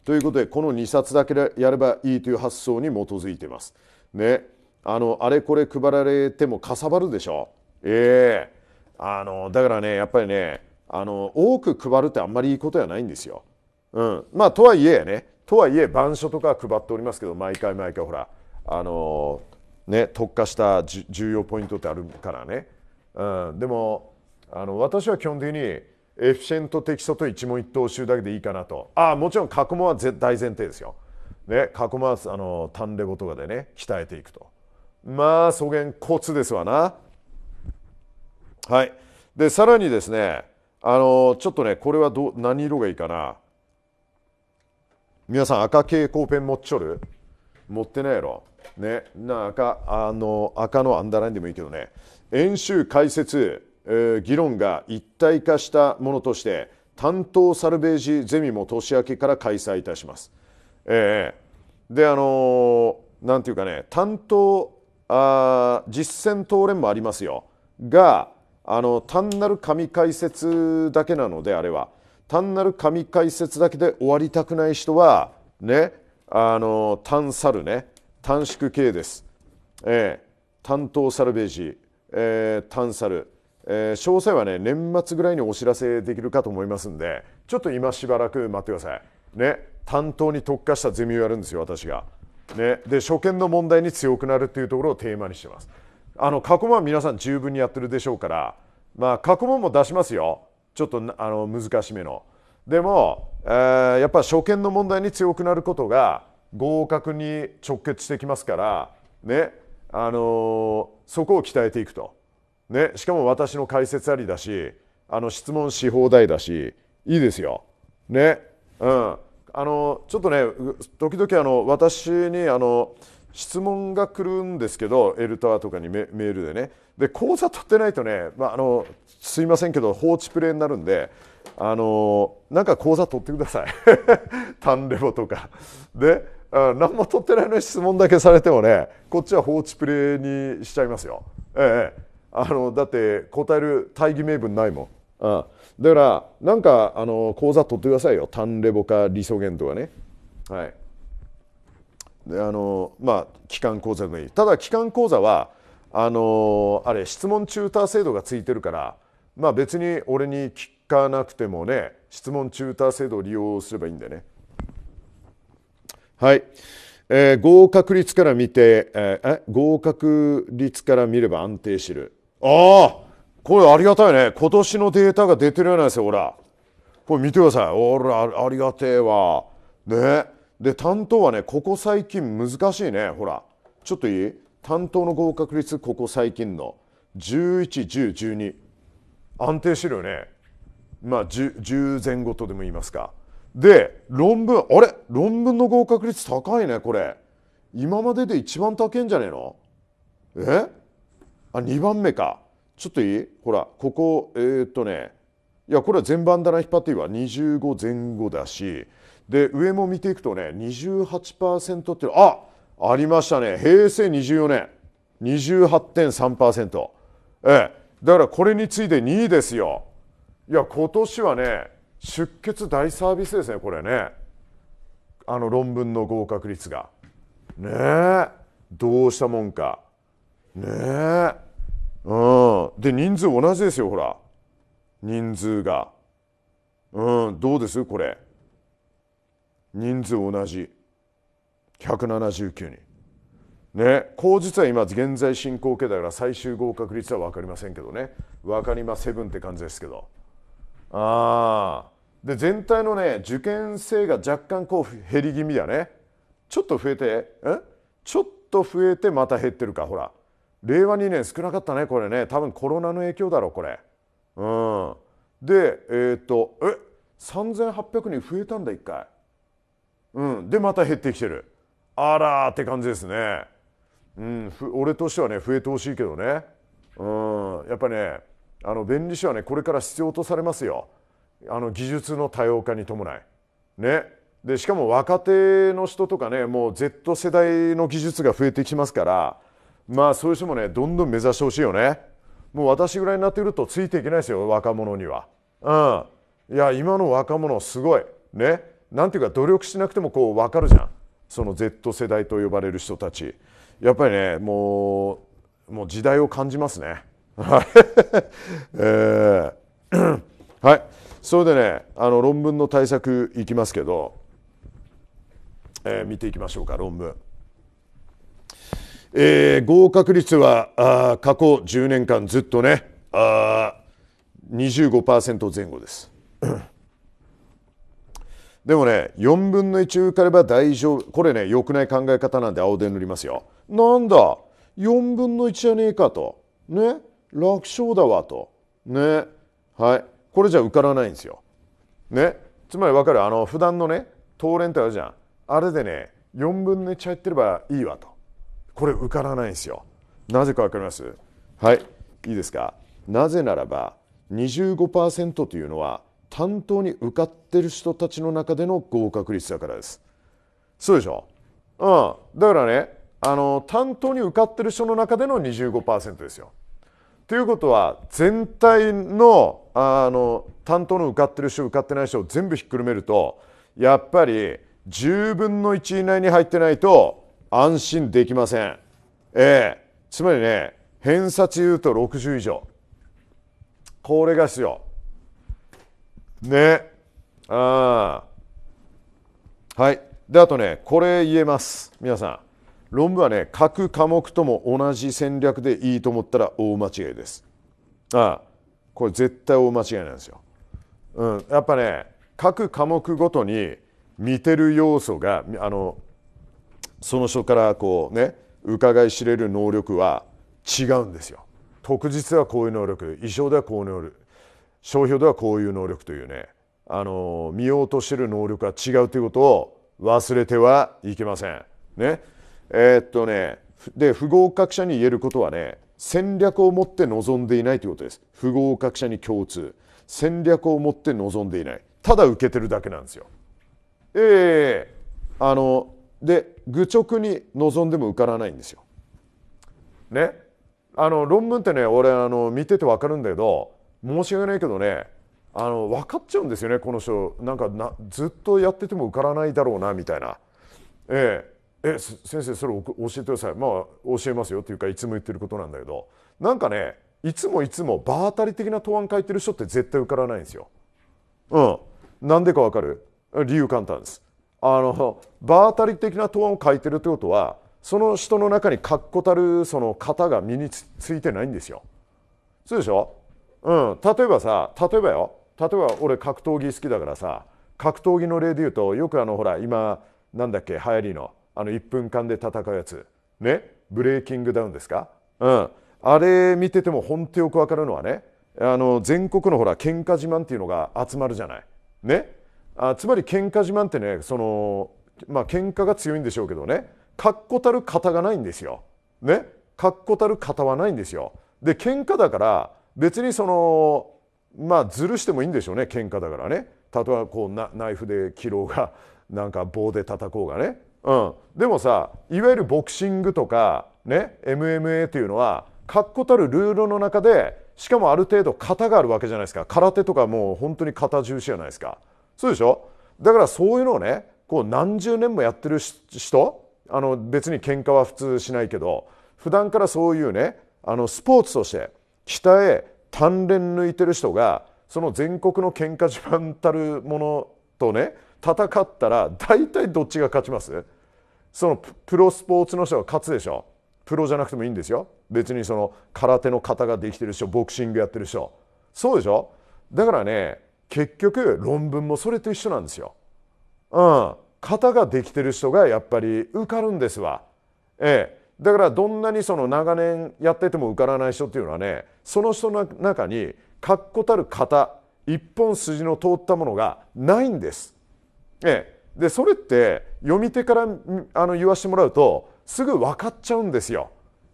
ということでこの2冊だけでやればいいという発想に基づいてますねあのあれこれ配られてもかさばるでしょええー、あのだからねやっぱりねあの多く配るってあんまりいいことやないんですよ。うん、まあとはいえねとはいえ板書とか配っておりますけど毎回毎回ほらあのね特化した重要ポイントってあるからね、うん、でもあの私は基本的にエフィシェント的素と一問一答集だけでいいかなとあもちろん過去問は大前提ですよ。ね過去問はあの単レボとかでね鍛えていくと。まあ、そげんコツですわな。はい。で、さらにですね、あの、ちょっとね、これはど何色がいいかな。皆さん、赤蛍光ペン持っちょる持ってないやろ。ね、な赤あの赤のアンダーラインでもいいけどね演習解説、えー、議論が一体化したものとして担当サルベージゼミも年明けから開催いたします。えー、であのー、なんていうかね担当あ実践党連もありますよがあの単なる神解説だけなのであれは単なる神解説だけで終わりたくない人はねあの単サルね短縮系です、えー、担当サルベージ、えー、単サル、えー、詳細はね年末ぐらいにお知らせできるかと思いますんでちょっと今しばらく待ってくださいね担当に特化したゼミをやるんですよ私が。ね、で初見の問題に強くなるっていうところをテーマにしてますあの過去問は皆さん十分にやってるでしょうからまあ過去問も出しますよちょっとあの難しめのでも、えー、やっぱ初見の問題に強くなることが合格に直結してきますからねあのそこを鍛えていくと、ね、しかも私の解説ありだしあの質問し放題だしいいですよねうんあのちょっとね時々あの私にあの質問が来るんですけどエルタワーとかにメールでねで講座取ってないとね、まあ、あのすいませんけど放置プレイになるんであのなんか講座取ってくださいタン レボとかで何も取ってないのに質問だけされてもねこっちは放置プレイにしちゃいますよ、ええ、あのだって答える大義名分ないもん、うんだからなんかあの講座取ってくださいよ単レボか理想ンとかねはいであのまあ機関講座でもいいただ機関講座はあのあれ質問チューター制度がついてるからまあ別に俺に聞かなくてもね質問チューター制度を利用すればいいんよねはい、えー、合格率から見て、えー、合格率から見れば安定してるああこれありがたいね。今年のデータが出てるようないですよ、ほら。これ見てください。ほら、ありがてえわ。ね。で、担当はね、ここ最近難しいね。ほら。ちょっといい担当の合格率、ここ最近の。11、10、12。安定してるよね。まあ10、10前後とでも言いますか。で、論文、あれ論文の合格率高いね、これ。今までで一番高いんじゃねえのえあ、2番目か。ちょっといいほらここえー、っとねいやこれは全番棚引っ張っていいわ25前後だしで上も見ていくとね28%ってあありましたね平成24年28.3%ええだからこれについで2位ですよいや今年はね出血大サービスですねこれねあの論文の合格率がねえどうしたもんかねえうん。で、人数同じですよ、ほら。人数が。うん、どうですこれ。人数同じ。179人。ね、口実は今現在進行形だから最終合格率は分かりませんけどね分かりませんって感じですけどああで全体のね受験生が若干こう減り気味だねちょっと増えてえちょっと増えてまた減ってるかほら令和2年少なかったねこれね多分コロナの影響だろうこれうんでえー、っとえ3800人増えたんだ1回うんでまた減ってきてるあらって感じですねうんふ俺としてはね増えてほしいけどねうんやっぱねあの弁理士はねこれから必要とされますよあの技術の多様化に伴いねでしかも若手の人とかねもう Z 世代の技術が増えてきますからまあそういう人もねどんどん目指してほしいよねもう私ぐらいになってくるとついていけないですよ若者にはうんいや今の若者すごいねなんていうか努力しなくてもこう分かるじゃんその Z 世代と呼ばれる人たちやっぱりねもうもう時代を感じますねはい えーはいそれでねあの論文の対策いきますけど、えー、見ていきましょうか論文えー、合格率はあ過去10年間ずっとねあー25%前後です でもね4分の1受かれば大丈夫これねよくない考え方なんで青で塗りますよなんだ4分の1じゃねえかとね楽勝だわとねはいこれじゃ受からないんですよねつまり分かるあの普段のね当連ってあるじゃんあれでね4分の1入ってればいいわとこれ受からないんですよなぜかわかりますはいいいですかなぜならば25%というのは担当に受かってる人たちの中での合格率だからですそうでしょうんだからねあの担当に受かってる人の中での25%ですよということは全体のあの担当の受かってる人受かってない人を全部ひっくるめるとやっぱり10分の1以内に入ってないと安心できません。ええつまりね、偏差値言うと60以上。これが必要。ね。ああ。はい。で、あとね、これ言えます。皆さん。論文はね、各科目とも同じ戦略でいいと思ったら大間違いです。ああ。これ絶対大間違いなんですよ。うん。やっぱね、各科目ごとに似てる要素が、あの、その人からこうね伺い知れる能力は違うんですよ。特実はこういう能力衣装ではこういう能力商標ではこういう能力というねあの見ようとしてる能力は違うということを忘れてはいけません。ね、えー、っとねで不合格者に言えることはね戦略を持って望んでいないということです。不合格者に共通戦略を持って望んでいないただ受けてるだけなんですよ。ええー、あので愚直に望んでも受からないんですよ。ねあの論文ってね俺あの見てて分かるんだけど申し訳ないけどねあの分かっちゃうんですよねこの人なんかなずっとやってても受からないだろうなみたいな。えええ先生それ教えてくださいまあ教えますよっていうかいつも言ってることなんだけどなんかねいつもいつも場当たり的な答案書いてる人って絶対受からないんですよ。うん。なんでかわかる理由簡単です。あの場当たり的な答案を書いてるということはその人の中に確固たるその型が身についてないんですよ。そうでしょ、うん、例えばさ例えばよ例えば俺格闘技好きだからさ格闘技の例で言うとよくあのほら今なんだっけ流行りのあの1分間で戦うやつねブレイキングダウンですか、うん、あれ見てても本当よく分かるのはねあの全国のほら喧嘩自慢っていうのが集まるじゃない。ねあつまり喧嘩自慢ってねそのまあ喧嘩が強いんでしょうけどね確固たる型がないんですよ。ね確固たる型はないんですよ。で喧嘩だから別にそのまあずるしてもいいんでしょうね喧嘩だからね。例えばこうなナイフで切ろうが なんか棒で叩こうがね。うん、でもさいわゆるボクシングとか、ね、MMA というのは確固たるルールの中でしかもある程度型があるわけじゃないですか空手とかもう本当に型重視じゃないですか。そうでしょだからそういうのをねこう何十年もやってる人あの別に喧嘩は普通しないけど普段からそういうねあのスポーツとして鍛え鍛錬抜いてる人がその全国の喧嘩自慢たるものとね戦ったら大体どっちが勝ちますそのプロスポーツの人が勝つでしょプロじゃなくてもいいんですよ別にその空手の型ができてる人ボクシングやってる人そうでしょだからね結局論文もそれと一緒なんですよ。うん、型ができてる人がやっぱり受かるんですわ。ええ、だからどんなにその長年やってても受からない人っていうのはねその人の中に確固たる型一本筋の通ったものがないんです。ええ、でそれって読み手からあの言わしてもらうとすぐ分かっちゃうんですよ。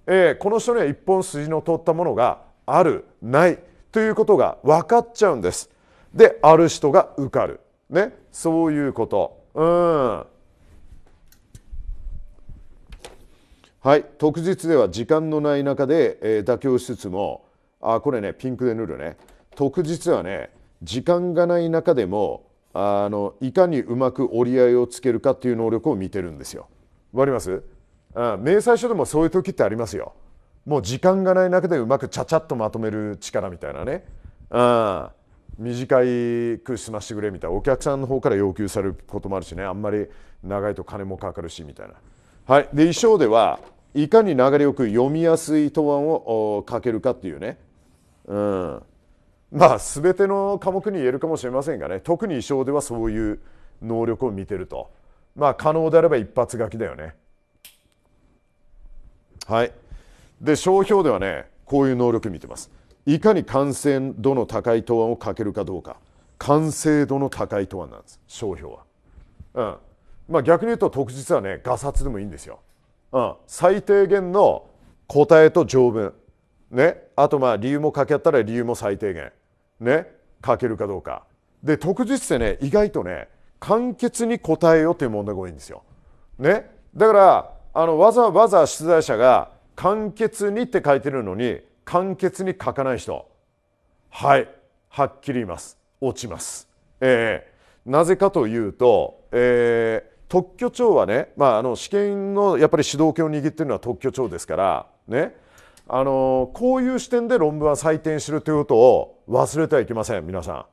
ええ、この人には一本筋の通ったものがあるないということが分かっちゃうんです。である人が受かる、ね、そういうこと。うんはい、特日では時間のない中で、えー、妥協しつつもあこれねピンクで塗るね特日はね時間がない中でもあのいかにうまく折り合いをつけるかっていう能力を見てるんですよ。わかりますあ明細書でもそういう時ってありますよ。もう時間がない中でうまくちゃちゃっとまとめる力みたいなね。あ短く済ましてくれみたいなお客さんの方から要求されることもあるしねあんまり長いと金もかかるしみたいな。はい、で衣装ではいかに流れよく読みやすい答案を書けるかっていうね、うん、まあ全ての科目に言えるかもしれませんがね特に衣装ではそういう能力を見てるとまあ可能であれば一発書きだよねはいで商標ではねこういう能力見てますいかに完成度の高い答案をかけるかどうか完成度の高い答案なんです商標は、うんまあ、逆に言うと特実はね画冊でもいいんですよ、うん、最低限の答えと条文ねあとまあ理由も書き合ったら理由も最低限ね書けるかどうかで特実ってね意外とね簡潔に答えよという問題が多いんですよ、ね、だからあのわざわざ出題者が簡潔にって書いてるのに簡潔に書かない人はいはっきり言います落ちます。えー、なぜかというと、えー、特許庁はね、まあ、あの試験のやっぱり主導権を握っているのは特許庁ですからねあのこういう視点で論文は採点するということを忘れてはいけません皆さ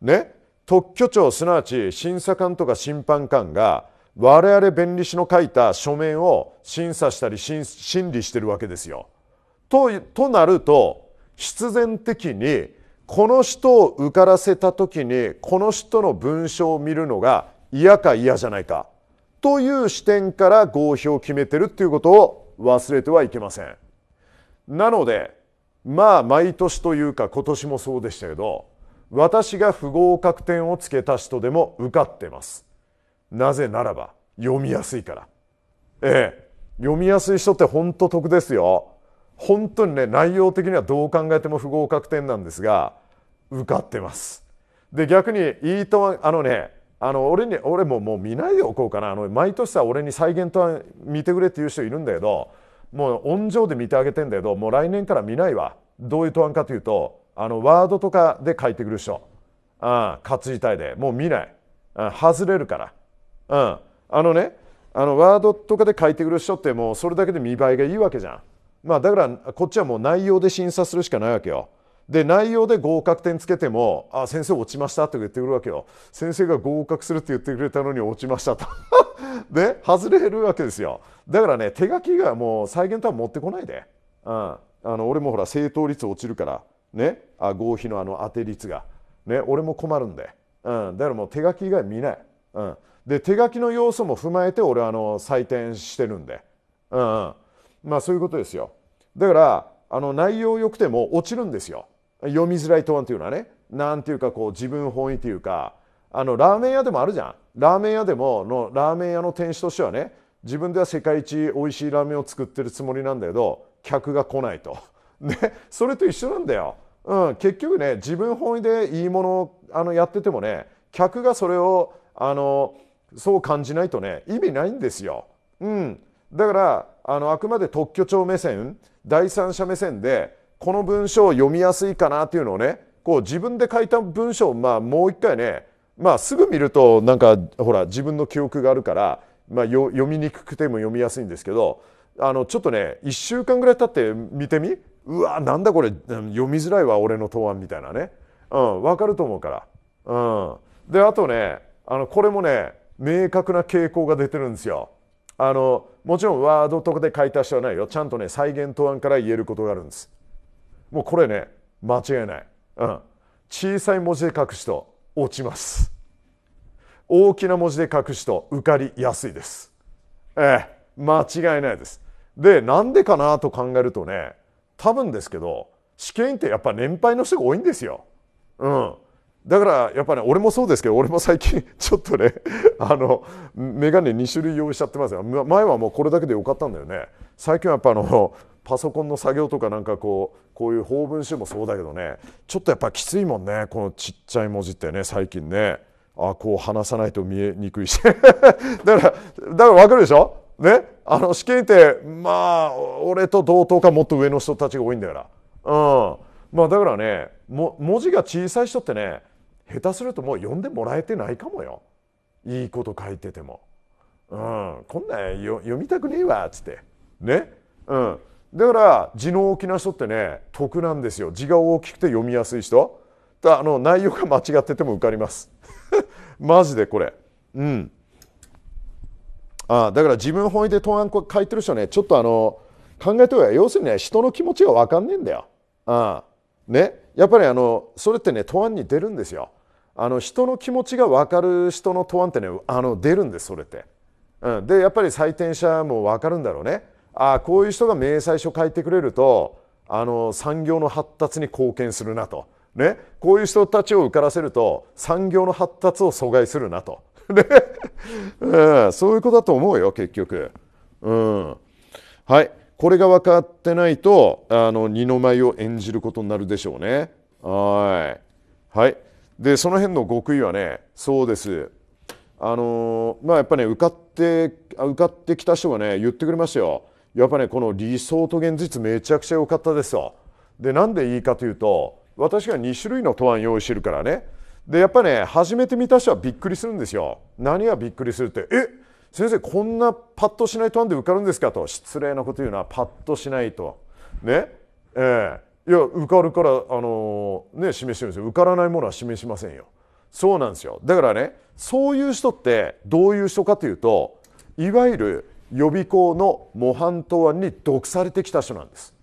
ん。ね特許庁すなわち審査官とか審判官が我々弁理士の書いた書面を審査したり審理してるわけですよ。ととなると必然的にこの人を受からせた時にこの人の文章を見るのが嫌か嫌じゃないかという視点から合否を決めてるっていうことを忘れてはいけません。なのでまあ毎年というか今年もそうでしたけど私が不合格点をつけた人でも受かってます。なぜならば読みやすいから。ええ読みやすい人ってほんと得ですよ。本当にね内容的にはどう考えても不合格点なんですが受かってますで逆にイートワンあのねあの俺に俺ももう見ないでおこうかなあの毎年さ俺に再現と見てくれっていう人いるんだけどもう温情で見てあげてんだけどもう来年から見ないわどういう答案かというとあのワードとかで書いてくる人ああ活字体でもう見ないあ外れるから、うん、あのねあのワードとかで書いてくる人ってもうそれだけで見栄えがいいわけじゃん。まあ、だからこっちはもう内容で審査するしかないわけよ。で内容で合格点つけても「あ先生落ちました」と言ってくるわけよ。先生が合格するって言ってくれたのに落ちましたと。で 外れるわけですよ。だからね手書きがもう再現とは持ってこないで。うん、あの俺もほら正答率落ちるからねあ合否のあの当て率が。ね俺も困るんで。うん、だからもう手書き以外見ない。うん、で手書きの要素も踏まえて俺あの採点してるんで。うん、うんまあそういうことですよだからあの内容良くても落ちるんですよ読みづらい答案というのはねなんていうかこう自分本位というかあのラーメン屋でもあるじゃんラーメン屋でものラーメン屋の店主としてはね自分では世界一美味しいラーメンを作ってるつもりなんだけど客が来ないと。ね、それと一緒なんだよ。うん、結局ね自分本位でいいものをあのやっててもね客がそれをあのそう感じないとね意味ないんですよ。うん、だからあのあくまで特許庁目線第三者目線でこの文章を読みやすいかなっていうのをねこう自分で書いた文章を、まあ、もう一回ね、まあ、すぐ見るとなんかほら自分の記憶があるから、まあ、読みにくくても読みやすいんですけどあのちょっとね1週間ぐらい経って見てみうわなんだこれ読みづらいわ俺の答案みたいなね、うん、分かると思うから。うん、であとねあのこれもね明確な傾向が出てるんですよ。あのもちろんワードとかで書いた人はないよちゃんとね再現答案から言えることがあるんですもうこれね間違いない、うん、小さい文字で書く人落ちます大きな文字で書く人受かりやすいですええ間違いないですでなんでかなと考えるとね多分ですけど試験ってやっぱ年配の人が多いんですようんだからやっぱり、ね、俺もそうですけど俺も最近 ちょっとねあの眼鏡2種類用意しちゃってますよ前はもうこれだけでよかったんだよね最近はやっぱあのパソコンの作業とかなんかこうこういう法文集もそうだけどねちょっとやっぱきついもんねこのちっちゃい文字ってね最近ねあこう話さないと見えにくいし だからだから分かるでしょねあの試験ってまあ俺と同等かもっと上の人たちが多いんだからうんまあだからね文字が小さい人ってね下手するともう読んでもらえてないかもよいいこと書いてても、うん、こんなん読みたくねえわっつってね、うん、だから字の大きな人ってね得なんですよ字が大きくて読みやすい人あの内容が間違ってても受かります マジでこれうんあだから自分本位で答案書いてる人ねちょっとあの考えておい要するにね人の気持ちが分かんねえんだよあねやっぱりあのそれってね答案に出るんですよあの人の気持ちが分かる人の答案ってねあの出るんですそれって。うん、でやっぱり採点者も分かるんだろうね。あこういう人が明細書書いてくれるとあの産業の発達に貢献するなと、ね、こういう人たちを受からせると産業の発達を阻害するなと、ねうん、そういうことだと思うよ結局。うん、はいこれが分かってないとあの二の舞を演じることになるでしょうね。はいはいでその辺の極意はねそうですあのまあやっぱね受かって受かってきた人がね言ってくれましたよやっぱねこの理想と現実めちゃくちゃ良かったですよでなんでいいかというと私が2種類の答案用意してるからねでやっぱね初めて見た人はびっくりするんですよ何がびっくりするってえ先生こんなパッとしない答案で受かるんですかと失礼なこと言うなパッとしないとねええーいや受かるからあのー、ね示してるんですよ受からないものは示しませんよそうなんですよだからねそういう人ってどういう人かというといわゆる予備校の模範答案に毒されてきた人なんです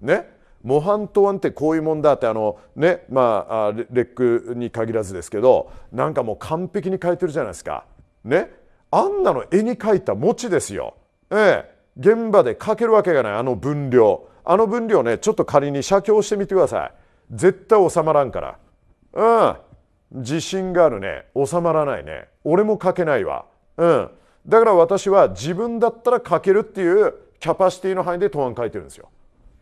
ね模範答案ってこういうもんだってあのねまあレックに限らずですけどなんかもう完璧に書いてるじゃないですかねあんなの絵に描いた餅ですよええ現場で描けるわけがないあの分量あの分量ねちょっと仮に写経してみてください絶対収まらんからうん自信があるね収まらないね俺も書けないわうんだから私は自分だったら書けるっていうキャパシティの範囲で答案書いてるんですよ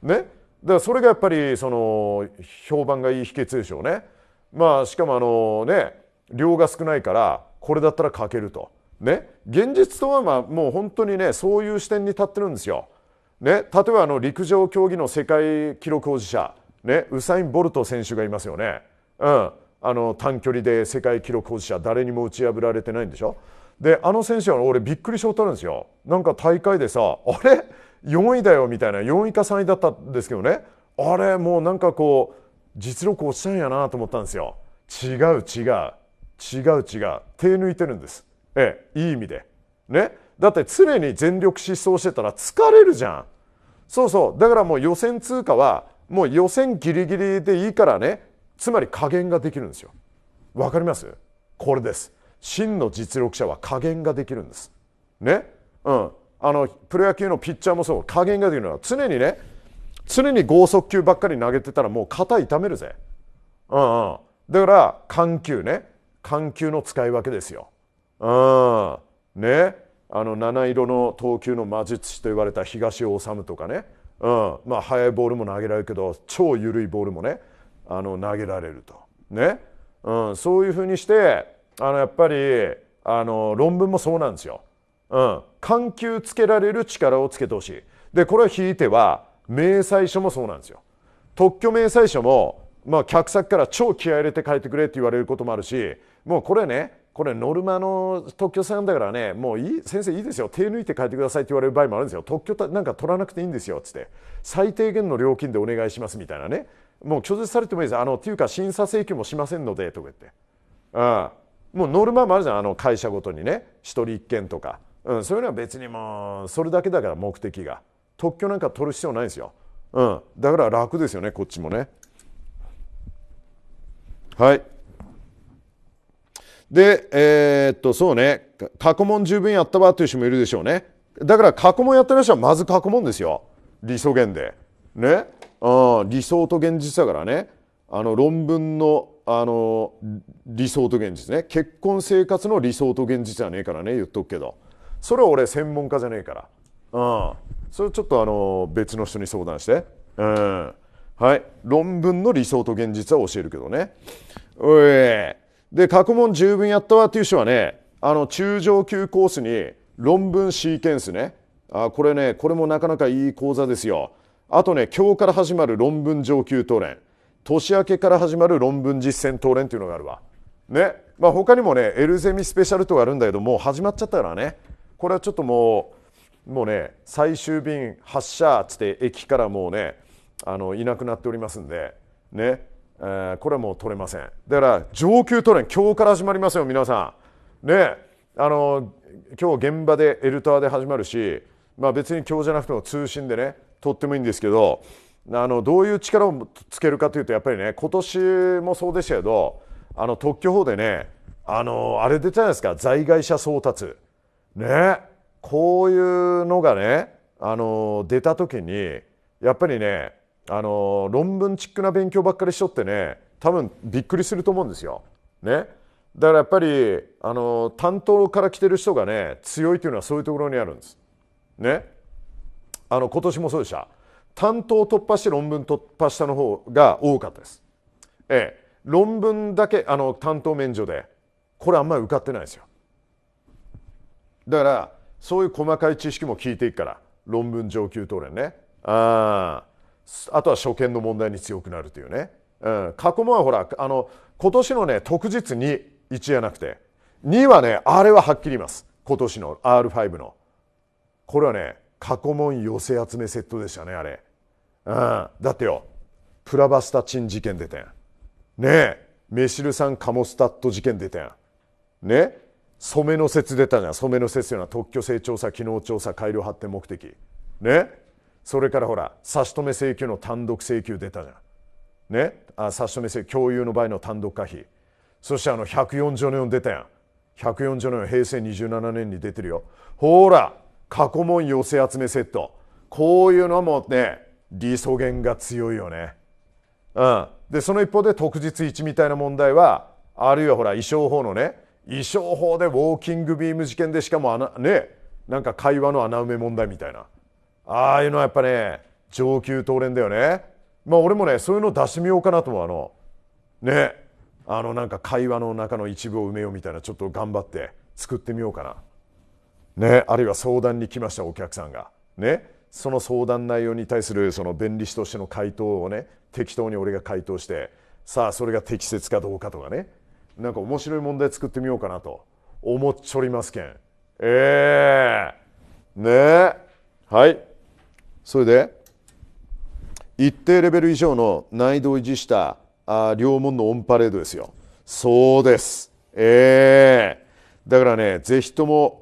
ねだからそれがやっぱりその評判がいい秘訣でしょうねまあしかもあのね量が少ないからこれだったら書けるとね現実とはまあもう本当にねそういう視点に立ってるんですよね、例えばあの陸上競技の世界記録保持者、ね、ウサイン・ボルト選手がいますよね、うん、あの短距離で世界記録保持者誰にも打ち破られてないんでしょであの選手は俺びっくりしとあるんですよなんか大会でさあれ4位だよみたいな4位か3位だったんですけどねあれもうなんかこう実力落ちたんやなと思ったんですよ違う違う違う違う手抜いてるんですええいい意味でねだって常に全力疾走してたら疲れるじゃんそうそうだからもう予選通過はもう予選ギリギリでいいからねつまり加減ができるんですよわかりますこれです真の実力者は加減ができるんですねうんあのプロ野球のピッチャーもそう加減ができるのは常にね常に剛速球ばっかり投げてたらもう肩痛めるぜうんうんだから緩急ね緩急の使い分けですようんねあの七色の投球の魔術師と言われた東尾治とかね、うんまあ、速いボールも投げられるけど超緩いボールもねあの投げられると、ねうん、そういうふうにしてあのやっぱりあの論文もそうなんですよ。うん、緩急つけられる力をつけてほしい。でこれは引いては明細書もそうなんですよ。特許明細書も、まあ、客先から超気合入れて書いてくれって言われることもあるしもうこれねこれノルマの特許さんだからねもういい先生いいですよ手抜いて書いてくださいって言われる場合もあるんですよ特許なんか取らなくていいんですよっつって最低限の料金でお願いしますみたいなねもう拒絶されてもいいですあのっていうか審査請求もしませんのでとか言ってああもうノルマもあるじゃんあの会社ごとにね一人一件とか、うん、そういうのは別にもうそれだけだから目的が特許なんか取る必要ないんですよ、うん、だから楽ですよねこっちもねはいで、えー、っと、そうね、過去問十分やったわという人もいるでしょうね。だから過去問やってる人はまず過去問ですよ。理想源で。ね。あ理想と現実だからね。あの論文のあの理想と現実ね。結婚生活の理想と現実はねえからね、言っとくけど。それは俺専門家じゃねえから。うん。それちょっとあの別の人に相談して。うん。はい。論文の理想と現実は教えるけどね。うえで過去問十分やったわっていう人はねあの中上級コースに論文シーケンスねあこれねこれもなかなかいい講座ですよあとね今日から始まる論文上級答練年明けから始まる論文実践答練っていうのがあるわねまあ他にもねエルゼミスペシャルとかあるんだけどもう始まっちゃったからねこれはちょっともうもうね最終便発車っつって駅からもうねあのいなくなっておりますんでねえー、これはもう取れませんだから上級トレーン今日から始まりますよ皆さんねあの今日現場でエルターで始まるし、まあ、別に今日じゃなくても通信でねとってもいいんですけどあのどういう力をつけるかというとやっぱりね今年もそうでしたけどあの特許法でねあのあれ出たじゃないですか在外者送達ねこういうのがねあの出た時にやっぱりねあの論文チックな勉強ばっかりしとってね多分びっくりすると思うんですよ。ね、だからやっぱりあの担当から来てる人がね強いというのはそういうところにあるんです。ね、あの今年もそうでした。担当突破して論文突破したの方が多かったです。ええ、論文だけあの担当免除でこれあんまり受かってないですよ。だからそういう細かい知識も聞いていくから論文上級討論ね。あああとは初見の問題に強くなるというね、うん、過去問はほらあの今年のね特実に1じゃなくて2はねあれははっきり言います今年の R5 のこれはね過去問寄せ集めセットでしたねあれ、うん、だってよプラバスタチン事件出てんねえメシル酸カモスタット事件出てんね染めの説出たじゃん染めの説というのは特許性調査機能調査改良発展目的ねそれからほら差し止め請求の単独請求出たじゃんね、あ差し止め請求、共有の場合の単独可否そしてあの140の4出たやん140の4平成27年に出てるよほら過去問寄せ集めセットこういうのもね理想源が強いよねうんでその一方で特実1みたいな問題はあるいはほら衣装法のね衣装法でウォーキングビーム事件でしかもあねなんか会話の穴埋め問題みたいなああいうのはやっぱね上級東連だよねまあ俺もねそういうの出してみようかなと思うあのねあのなんか会話の中の一部を埋めようみたいなちょっと頑張って作ってみようかなねあるいは相談に来ましたお客さんがねその相談内容に対するその弁理士としての回答をね適当に俺が回答してさあそれが適切かどうかとかねなんか面白い問題作ってみようかなと思っちょりますけんええー、ねえはいそれで一定レベル以上の難易度を維持したあ両門のオンパレードですよ。そうです。ええー、だからね、ぜひとも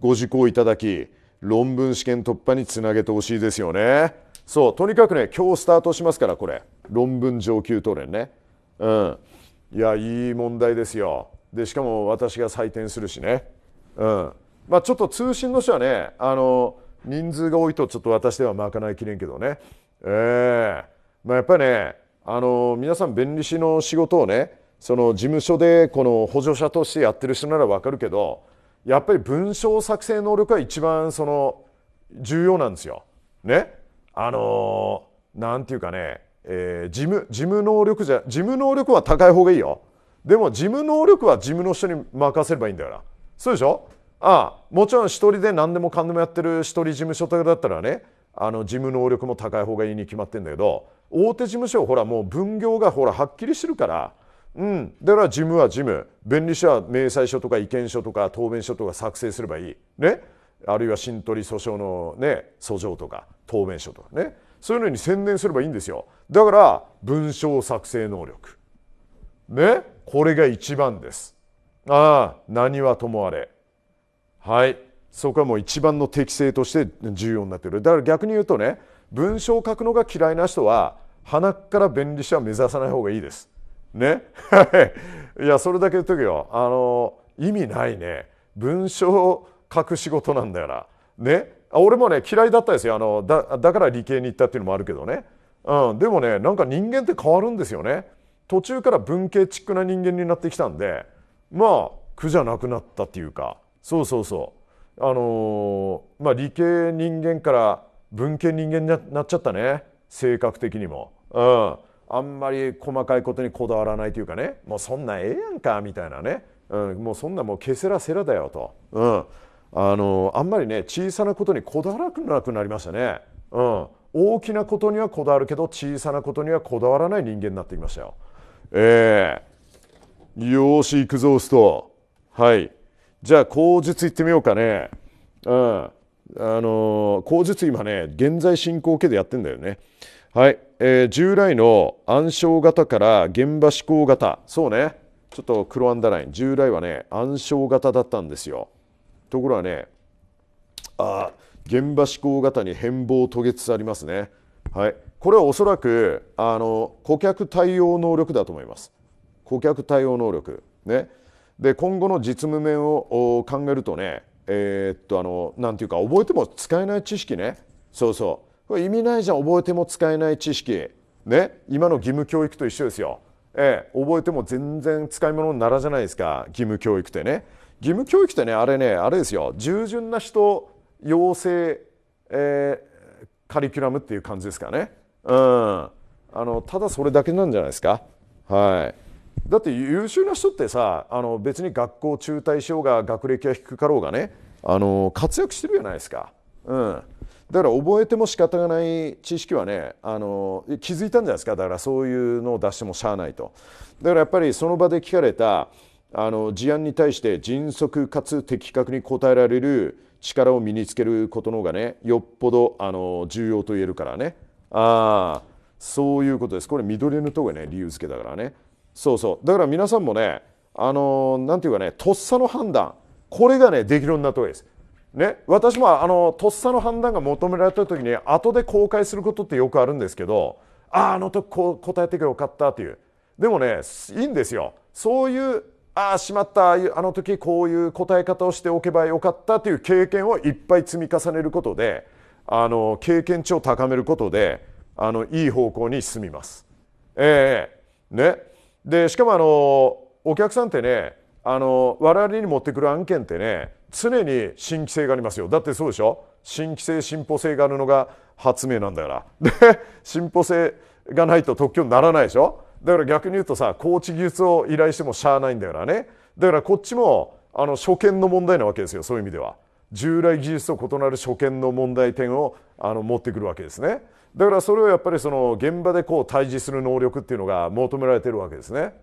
ご受講いただき、論文試験突破につなげてほしいですよね。そう、とにかくね、今日スタートしますから、これ。論文上級トレね。うん。いや、いい問題ですよ。で、しかも私が採点するしね。うん。まあ、ちょっと通信の人はね、あの、人数が多いとちょっと私ではまかないきれんけどね。えーまあ、やっぱりねあの皆さん弁理士の仕事をねその事務所でこの補助者としてやってる人ならわかるけどやっぱり文章作成能力が一番その重要なんですよ。ねあのなんていうかね、えー、事務事務能力じゃ事務能力は高い方がいいよ。でも事務能力は事務の人に任せればいいんだよなそうでしょああもちろん一人で何でもかんでもやってる一人事務所だったらねあの事務能力も高い方がいいに決まってんだけど大手事務所ほらもう分業がほらはっきりしてるから、うん、だから事務は事務弁理士は明細書とか意見書とか答弁書とか作成すればいい、ね、あるいは新取り訴訟の、ね、訴状とか答弁書とかねそういうのに専念すればいいんですよだから文章作成能力ねこれが一番ですああ何はともあれはいそこはもう一番の適性として重要になっているだから逆に言うとね文章を書くのが嫌いな人は鼻から便利者は目指さない方がいいです。ねいやそれだけ言っとくよあの意味ないね文章を書く仕事なんだよな。ね俺もね嫌いだったですよあのだだから理系に行ったっていうのもあるけどね、うん、でもねなんか人間って変わるんですよね途中から文系チックな人間になってきたんでまあ苦じゃなくなったっていうかそうそうそうあのー、まあ理系人間から文系人間になっちゃったね性格的にも、うん、あんまり細かいことにこだわらないというかねもうそんなええやんかみたいなね、うん、もうそんなもうけせらせらだよと、うん、あのー、あんまりね小さなことにこだわらなくなりましたね、うん、大きなことにはこだわるけど小さなことにはこだわらない人間になってきましたよ。えー、よし行くぞストはいじゃあ口述いってみようかね。うん。あの口述今ね、現在進行形でやってんだよね。はい。えー、従来の暗証型から現場思考型。そうね。ちょっと黒アンダーライン。従来はね、暗証型だったんですよ。ところがね、あ現場思考型に変貌を遂げつつありますね。はい。これはおそらく、あの、顧客対応能力だと思います。顧客対応能力。ね。で今後の実務面を考えるとねえー、っとあのなんていうか覚えても使えない知識ねそうそうこれ意味ないじゃん覚えても使えない知識ね今の義務教育と一緒ですよ、えー、覚えても全然使い物にならじゃないですか義務教育ってね義務教育ってねあれねあれですよ従順な人養成、えー、カリキュラムっていう感じですかねうんあのただそれだけなんじゃないですかはい。だって優秀な人ってさあの別に学校中退しようが学歴は低かろうがねあの活躍してるじゃないですか、うん、だから覚えても仕方がない知識はねあの気づいたんじゃないですかだからそういうのを出してもしゃあないとだからやっぱりその場で聞かれたあの事案に対して迅速かつ的確に答えられる力を身につけることの方がねよっぽどあの重要と言えるからねああそういうことですこれ緑のとこがね理由付けだからねそうそうだから皆さんもねあのなんていうかねとっさの判断これがねできるようになったわけです。ね、私もあのとっさの判断が求められた時に後で公開することってよくあるんですけどあああの時こう答えてけばよかったっていうでもねいいんですよそういうああしまったあの時こういう答え方をしておけばよかったという経験をいっぱい積み重ねることであの経験値を高めることであのいい方向に進みます。えー、ねでしかもあのお客さんってねあの我々に持ってくる案件ってね常に新規性がありますよだってそうでしょ新規性進歩性があるのが発明なんだからで進歩性がないと特許にならないでしょだから逆に言うとさ高知技術を依頼してもしゃあないんだからねだからこっちもあの初見の問題なわけですよそういう意味では従来技術と異なる初見の問題点をあの持ってくるわけですねだからそれをやっぱりその現場でこう対峙する能力っていうのが求められてるわけですね。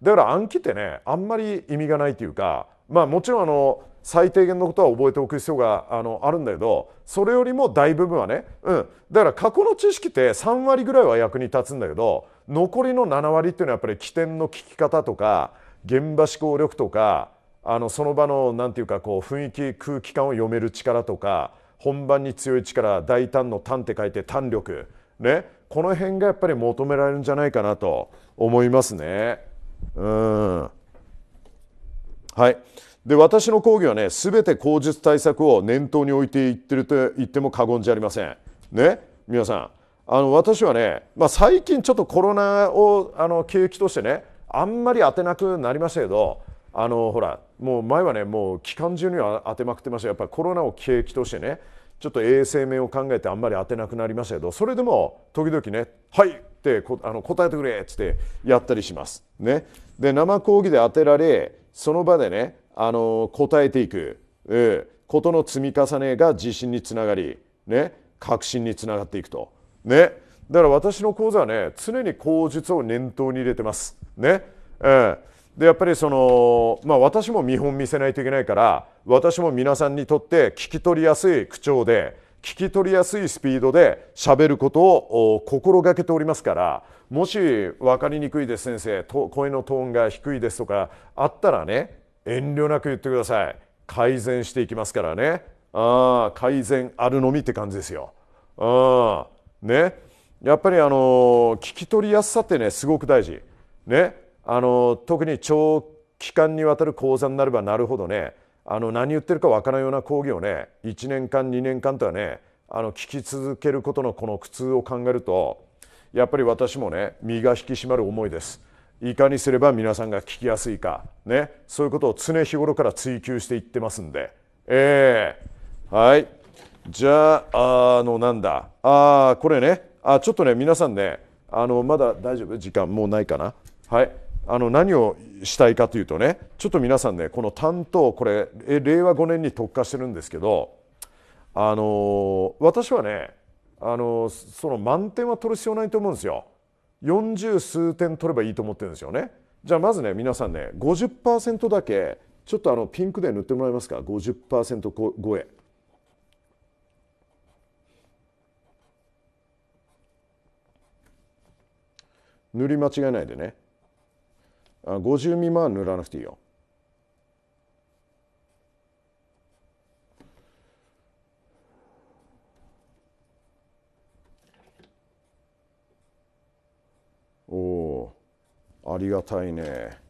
だから暗記ってねあんまり意味がないというかまあもちろんあの最低限のことは覚えておく必要があのあるんだけどそれよりも大部分はね、うん、だから過去の知識って3割ぐらいは役に立つんだけど残りの7割っていうのはやっぱり起点の聞き方とか現場思考力とかあのその場の何て言うかこう雰囲気空気感を読める力とか本番に強い力大胆の胆って書いて胆力ねこの辺がやっぱり求められるんじゃないかなと思いますね。うんはいで私の講義はね全て口述対策を念頭に置いていってると言っても過言じゃありません。ね皆さんあの私はね、まあ、最近ちょっとコロナをあの景気としてねあんまり当てなくなりましたけどあのほらもう前はねもう期間中には当てまくってましたやっぱりコロナを景気としてねちょっと衛生面を考えてあんまり当てなくなりましたけどそれでも時々ね「はい!」ってこあの答えてくれっつってやったりします。ね、で生講義で当てられその場でねあの答えていく、えー、ことの積み重ねが自信につながり、ね、確信につながっていくと。ね、だから私の講座はね常に口述を念頭に入れてます。ねえーでやっぱりその、まあ、私も見本見せないといけないから私も皆さんにとって聞き取りやすい口調で聞き取りやすいスピードで喋ることを心がけておりますからもし分かりにくいです先生声のトーンが低いですとかあったらね遠慮なく言ってください改善していきますからねあ改善あるのみって感じですよ。あねやっぱりあの聞き取りやすさってねすごく大事。ねあの特に長期間にわたる講座になればなるほどねあの何言ってるかわからないような講義をね1年間2年間とはねあの聞き続けることのこの苦痛を考えるとやっぱり私もね身が引き締まる思いです。いかにすれば皆さんが聞きやすいか、ね、そういうことを常日頃から追求していってますんで。えー、はい。じゃあ、あの、なんだ。ああ、これね。あ、ちょっとね、皆さんね、あの、まだ大丈夫時間もうないかな。はい。あの何をしたいかというとねちょっと皆さんねこの担当これ令和5年に特化してるんですけどあの私はねあのその満点は取る必要ないと思うんですよ。40数点取ればいいと思ってるんですよね。じゃあまずね皆さんね50%だけちょっとあのピンクで塗ってもらえますか50%超え。塗り間違えないでね。あ50未満塗らなくていいよおおありがたいね。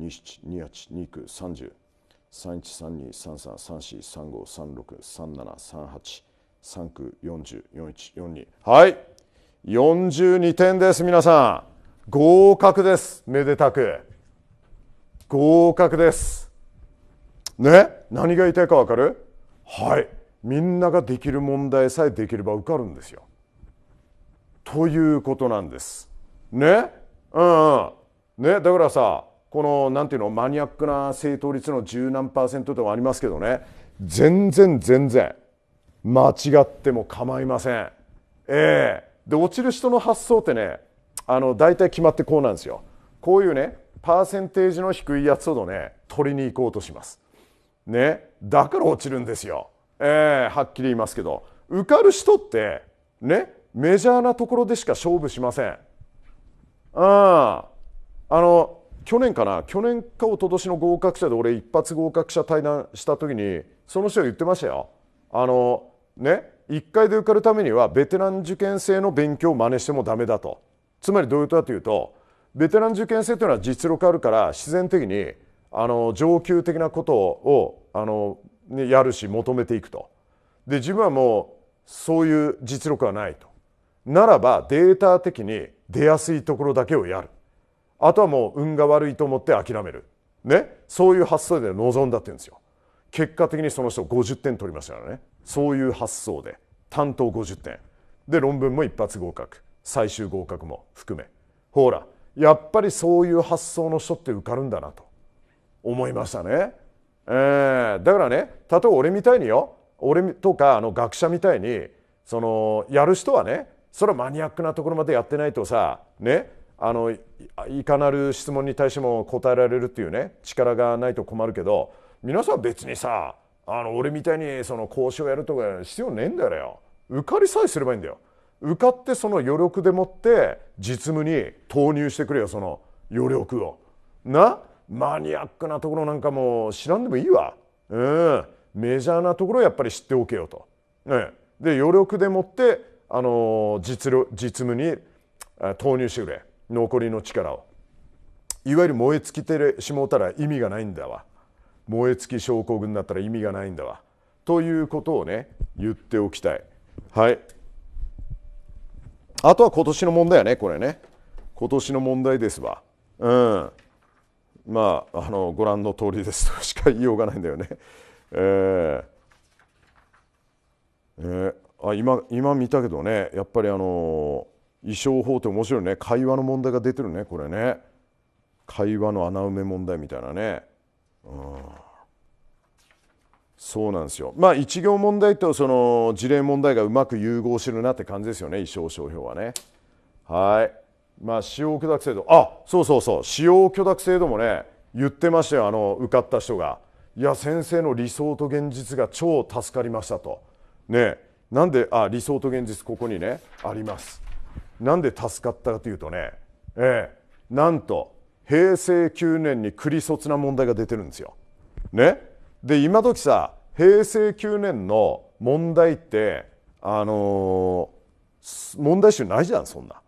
27、28、2 30、31、3 33、34、35、36、37、38、39、41、42。はい。42点です、皆さん。合格です、めでたく。合格です。ね何が言いたいか分かるはい。みんなができる問題さえできれば受かるんですよ。ということなんです。ねうん、うん、ねだからさこのなんていうのマニアックな正答率の十何パーセントでもありますけどね全然全然間違っても構いませんええー、で落ちる人の発想ってねあの大体決まってこうなんですよこういうねパーセンテージの低いやつほどね取りに行こうとしますねだから落ちるんですよええー、はっきり言いますけど受かる人ってねメジャーなところでしか勝負しませんあああの去年かな去年かととしの合格者で俺一発合格者対談した時にその人言ってましたよあのね一回で受かるためにはベテラン受験生の勉強を真似してもダメだとつまりどういうことかというとベテラン受験生というのは実力あるから自然的にあの上級的なことをあの、ね、やるし求めていくとで自分はもうそういう実力はないとならばデータ的に出やすいところだけをやるあとはもう運が悪いと思って諦める、ね、そういう発想で臨んだって言うんですよ結果的にその人50点取りましたからねそういう発想で担当50点で論文も一発合格最終合格も含めほらやっぱりそういう発想の人って受かるんだなと思いましたね、えー、だからね例えば俺みたいによ俺とかあの学者みたいにそのやる人はねそれはマニアックなところまでやってないとさねあのいかなる質問に対しても答えられるっていうね力がないと困るけど皆さん別にさあの俺みたいにその交渉やるとか必要ねえんだよ受かりさえすればいいんだよ受かってその余力でもって実務に投入してくれよその余力をなマニアックなところなんかも知らんでもいいわうんメジャーなところやっぱり知っておけよと、ね、で余力でもってあの実実務に投入してくれ残りの力をいわゆる燃え尽きてしもうたら意味がないんだわ燃え尽き症候群だったら意味がないんだわということをね言っておきたいはいあとは今年の問題やねこれね今年の問題ですわうんまああのご覧の通りですと しか言いようがないんだよねえー、えー、あ今今見たけどねやっぱりあの衣装法って面白いね会話の問題が出てるねこれね会話の穴埋め問題みたいなね、うん、そうなんですよまあ一行問題とその事例問題がうまく融合してるなって感じですよね衣装商標はねはいまあ使用許諾制度あそうそうそう使用許諾制度もね言ってましたよあの受かった人がいや先生の理想と現実が超助かりましたとねなんであ理想と現実ここにねありますなんで助かったかというとね、ええ、なんと平成9年にクリソツな問題が出てるんですよ。ね、で今時さ平成9年の問題ってあのー、問題集ないじゃんそんな。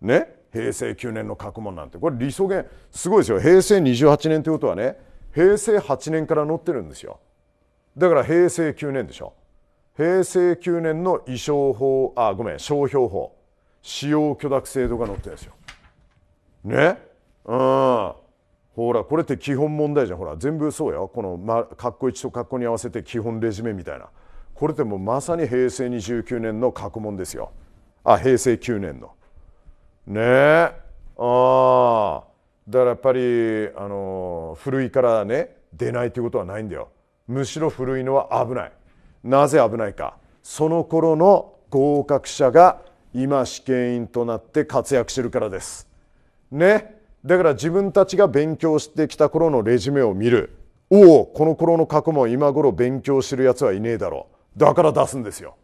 ね平成9年の過去問なんてこれ理想源すごいですよ平成28年ということはね平成8年から載ってるんですよだから平成9年でしょ平成9年の衣装法あごめん商標法使用許諾制度が載ってるんですよ。ねうん。ほらこれって基本問題じゃんほら全部そうやこの、ま、括弧1と括弧に合わせて基本レジュメみたいなこれってもうまさに平成29年の過去問ですよあ平成9年のねえああだからやっぱりあの古いからね出ないということはないんだよむしろ古いのは危ないなぜ危ないかその頃の合格者が今試験員となって活躍してるからですねだから自分たちが勉強してきた頃のレジュメを見るおおこの頃の過去も今頃勉強してるやつはいねえだろうだから出すんですよ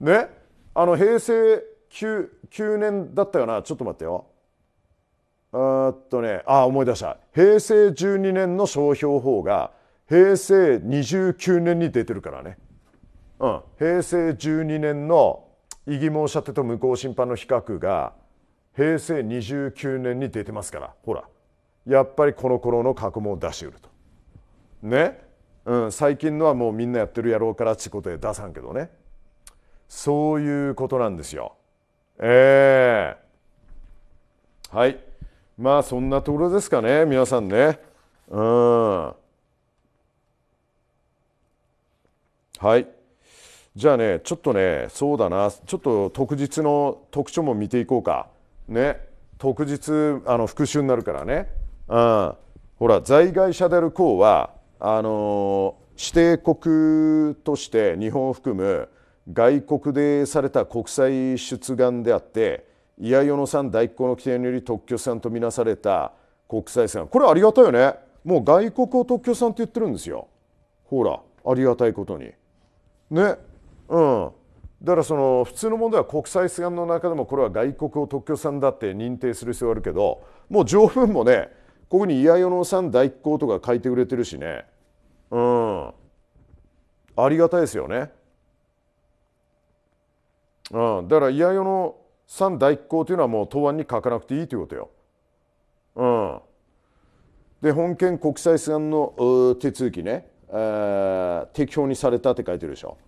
ねあの平成 9, 9年だったかなちょっと待ってよあっとねあ思い出した平成12年の商標法が平成29年に出てるからねうん平成12年の異議申し立てと無効審判の比較が平成29年に出てますからほらやっぱりこの頃の過去問を出しうると。ね、うん、最近のはもうみんなやってるやろうからちことで出さんけどねそういうことなんですよ。ええー、はいまあそんなところですかね皆さんね。うんはいじゃあねちょっとねそうだなちょっと特日の特徴も見ていこうかね特日あの復習になるからね、うん、ほら在外者である公はあの指定国として日本を含む外国でされた国際出願であっていや世の産代行の規定により特許産とみなされた国際線これありがたいよねもう外国を特許産って言ってるんですよほらありがたいことにねうんだからその普通の問題は国際案の中でもこれは外国を特許産だって認定する必要あるけどもう条文もねここに「いやよの産代行」とか書いてくれてるしねうんありがたいですよね。うん、だから「いやよの産代行」というのはもう答案に書かなくていいということよ。うん、で本件国際案の手続きね、え適法にされたって書いてるでしょ。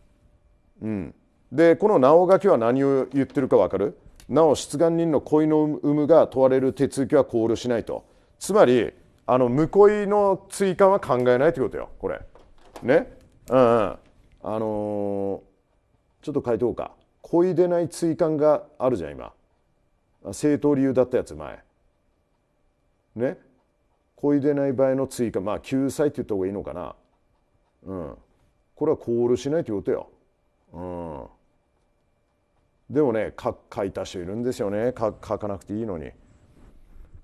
うん、でこの「なおがき」は何を言ってるか分かるなお出願人の恋の有無が問われる手続きは考慮しないとつまりあの無恋の追加は考えないってことよこれねうん、うん、あのー、ちょっと書いておこうか恋でない追加があるじゃん今正当理由だったやつ前ね恋でない場合の追加まあ救済って言った方がいいのかなうんこれは考慮しないってことようん、でもね書書いた人いるんですよね書書かなくていいのに。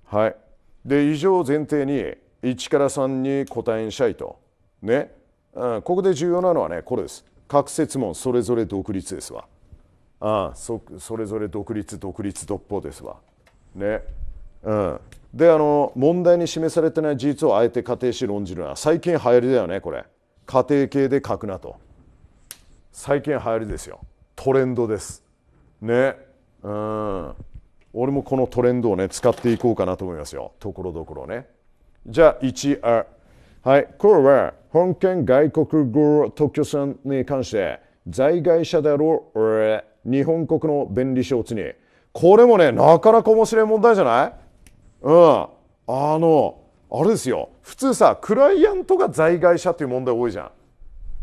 はい、で以上前提に1から3に答えんしゃいと。ね、うん、ここで重要なのはねこれです。各説問それぞれ独立ですわ。ああそそれぞれ独立独立独法ですわ。ね。うん、であの問題に示されてない事実をあえて仮定し論じるのは最近流行りだよねこれ。仮定形で書くなと。最近流行りですよトレンドですねうん俺もこのトレンドをね使っていこうかなと思いますよところどころねじゃあ 1R はいこれは本県外国語特許さんに関して在外者であろう日本国の便利書をつにこれもねなかなか面白い問題じゃないうんあのあれですよ普通さクライアントが在外者っていう問題多いじゃ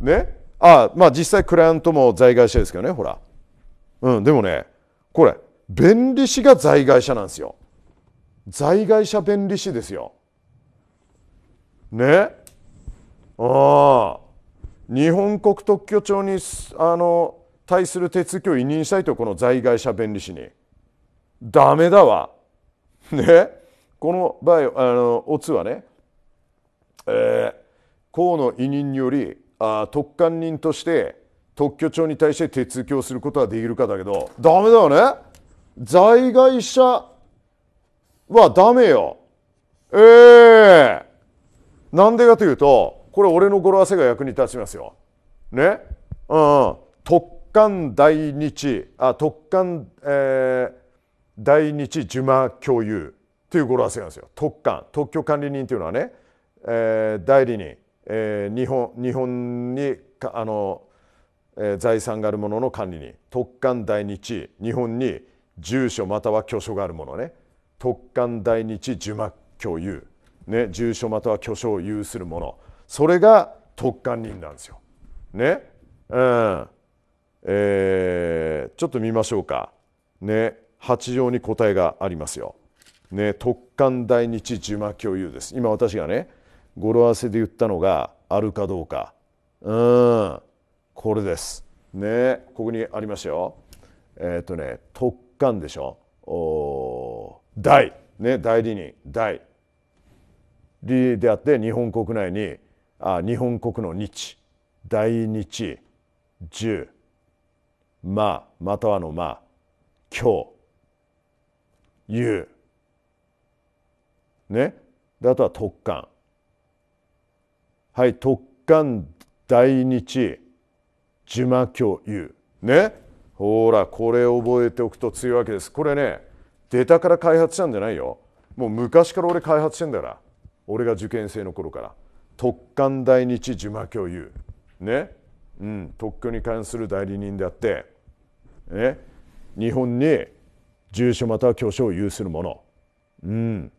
んねあまあ実際クライアントも在外者ですけどねほら、うん、でもねこれ弁理士が在外者なんですよ在外者弁理士ですよねああ日本国特許庁にあの対する手続きを委任したいとこの在外者弁理士にダメだわねこの場合あのオツはね、えー、河野委任によりあ特管人として特許庁に対して手続きをすることはできるかだけどダメだよね在外者はダメよええー、なんでかというとこれ俺の語呂合わせが役に立ちますよねうん、特管大日あ特管、えー、大日呪ュ共有っていう語呂合わせなんですよ特管特許管理人というのはね、えー、代理人え日本日本にあの、え財産があるものの管理に特艦大日日本に住所または居所があるものね特艦大日樹幕共有、ね、住所または居所を有するものそれが特管人なんですよ。ねうんえー、ちょっと見ましょうか。ね8条に答えがありますよ。ね特艦大日樹幕共有です。今私がね語呂合わせで言ったのがあるかどうかうんこれですねここにありましたよえっ、ー、とね特感でしょお大ね代理人大理であって日本国内にあ日本国の日大日十まあまたはのまあ今日言うねであとは特感はい特艦大日魔教有ねほらこれ覚えておくと強いわけですこれねデータから開発したんじゃないよもう昔から俺開発してんだから俺が受験生の頃から特艦大日魔教有ねうん特許に関する代理人であってね日本に住所または居所を有するものうん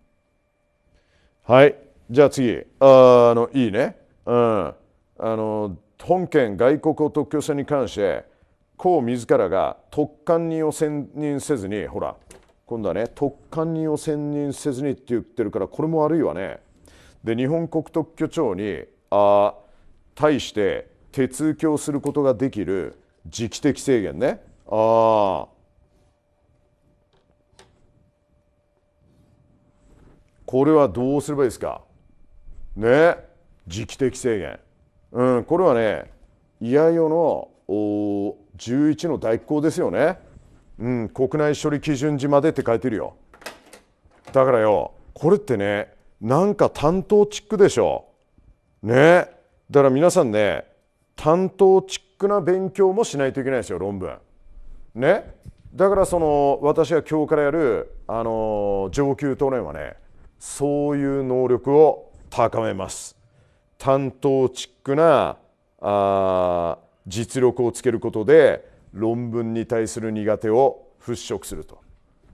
はいじゃあ次あのいいねうん、あの本件外国を特許制に関して公自らが特管人を選任せずにほら今度はね特管人を選任せずにって言ってるからこれも悪いわね。で日本国特許庁にあ対して手続きをすることができる時期的制限ね。あこれはどうすればいいですかね時期的制限、うん、これはねいやよのお11の代行ですよね、うん、国内処理基準時までって書いてるよだからよこれってねなんか担当チックでしょねだから皆さんね担当チックな勉強もしないといけないですよ論文ねだからその私が今日からやるあの上級トレーンはねそういう能力を高めます担当チックなあ実力をつけることで論文に対する苦手を払拭すると。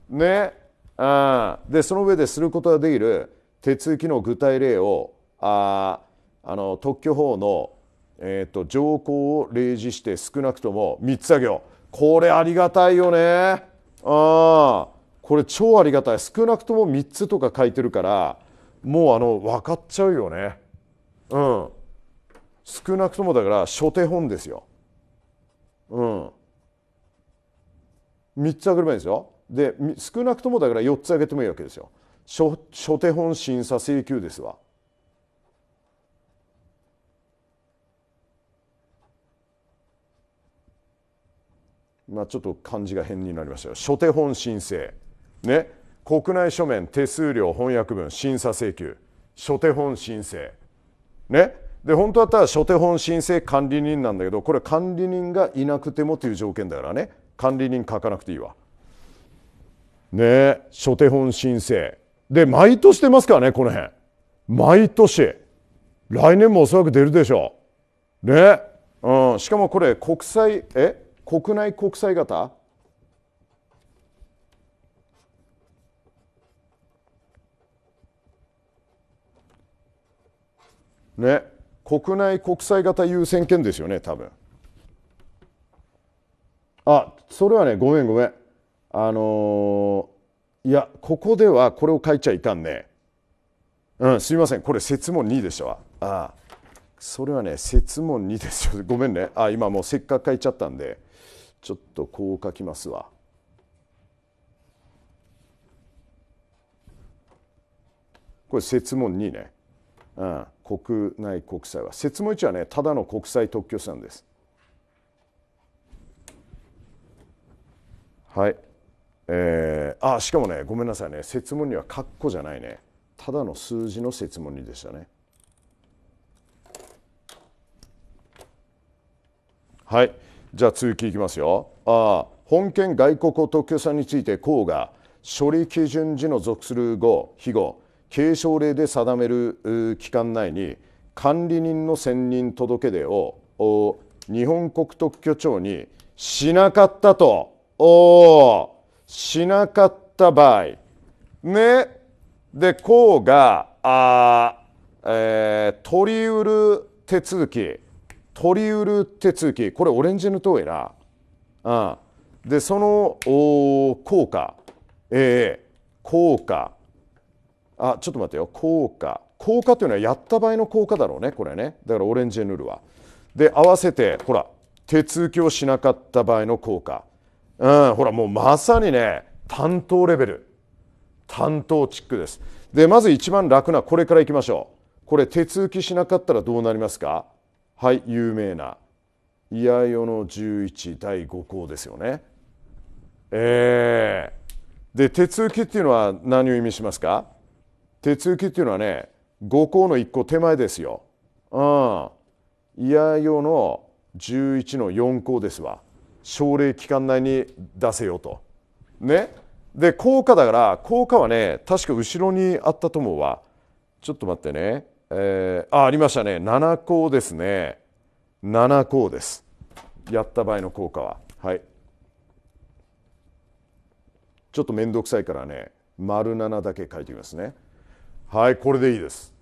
ねあでその上ですることができる手続きの具体例をああの特許法の、えーと、条項を例示して少なくとも3つあげようこれありがたいよねあこれ超ありがたい少なくとも3つとか書いてるからもうあの分かっちゃうよね。うん、少なくともだから初手本ですよ。うん、3つあげればいいんですよ。で少なくともだから4つあげてもいいわけですよ。初初手本審査請求ですわ。まあ、ちょっと漢字が変になりましたよ。初手本申請。ね。国内書面、手数料、翻訳文、審査請求。初手本申請。ね、で本当だったら書手本申請管理人なんだけどこれ管理人がいなくてもという条件だからね管理人書かなくていいわ。ね書手本申請で毎年出ますからねこの辺毎年来年もおそらく出るでしょうね、うん、しかもこれ国際え国内国際型ね国内国際型優先権ですよね多分あそれはねごめんごめんあのー、いやここではこれを書いちゃいかんねうんすみませんこれ説問2でしたわああそれはね説問2ですよ ごめんねあ今もうせっかく書いちゃったんでちょっとこう書きますわこれ説問2ねうん国内国債は説明1はねただの国債特許さんです。はい、えー、あしかもねごめんなさいね説問には括弧じゃないねただの数字の説問にでしたね。はいじゃあ続きいきますよ。あ本件外国特許さんについてうが処理基準時の属する語、非語継承令で定める期間内に管理人の選任届出を日本国特許庁にしなかったとしなかった場合ねで公があ、えー、取りうる手続き取りうる手続きこれオレンジの党えな。あでその効果ええー、効果あちょっと待ってよ効果効果というのはやった場合の効果だろうねこれねだからオレンジヌルはで合わせてほら手続きをしなかった場合の効果うんほらもうまさにね担当レベル担当チックですでまず一番楽なこれからいきましょうこれ手続きしなかったらどうなりますかはい有名な「いやよの11第5項」ですよねえー、で手続きっていうのは何を意味しますか手続きっていうのはね五項の一個手前ですよ。うん。いやよの11の4項ですわ。奨励期間内に出せよと。ね。で効果だから効果はね確か後ろにあったと思うわ。ちょっと待ってね。えー、あありましたね7項ですね。7項です。やった場合の効果は。はい。ちょっと面倒くさいからね、丸7だけ書いてみますね。はいこれでいいです、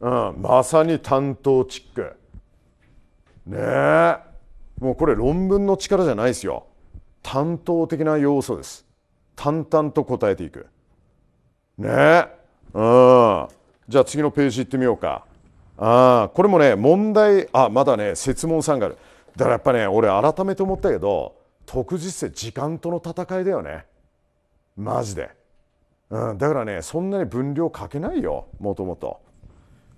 うん、まさに担当チックねえもうこれ論文の力じゃないですよ担当的な要素です淡々と答えていくねえうんじゃあ次のページ行ってみようかあこれもね問題あまだね設問さんがあるだからやっぱね俺改めて思ったけど特実性時間との戦いだよねマジで。うん、だからねそんなに分量かけないよもともと。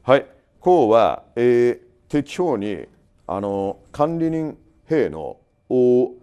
はいこうは、えー、適法にあの管理人兵の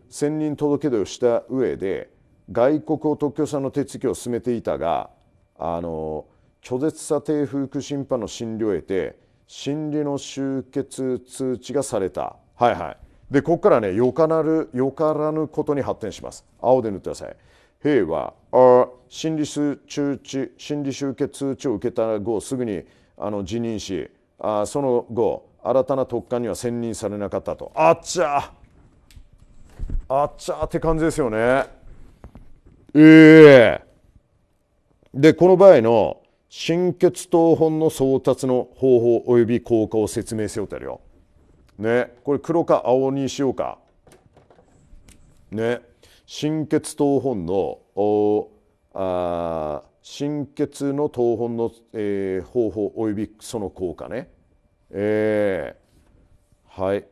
選任届出をした上で外国を特許んの手続きを進めていたがあの拒絶査定不服審判の審理を得て審理の終結通知がされた。はいはい、でここからねよかなるよからぬことに発展します。青で塗ってください。兵はあ心理集中知心理集結通知を受けた後すぐにあの辞任しあその後新たな特化には選任されなかったとあっちゃあっちゃって感じですよねええー、でこの場合の心血統本の送達の方法及び効果を説明せよってあるよねこれ黒か青にしようかね心血党本のあ心血の党本の、えー、方法及びその効果ね。えー、はい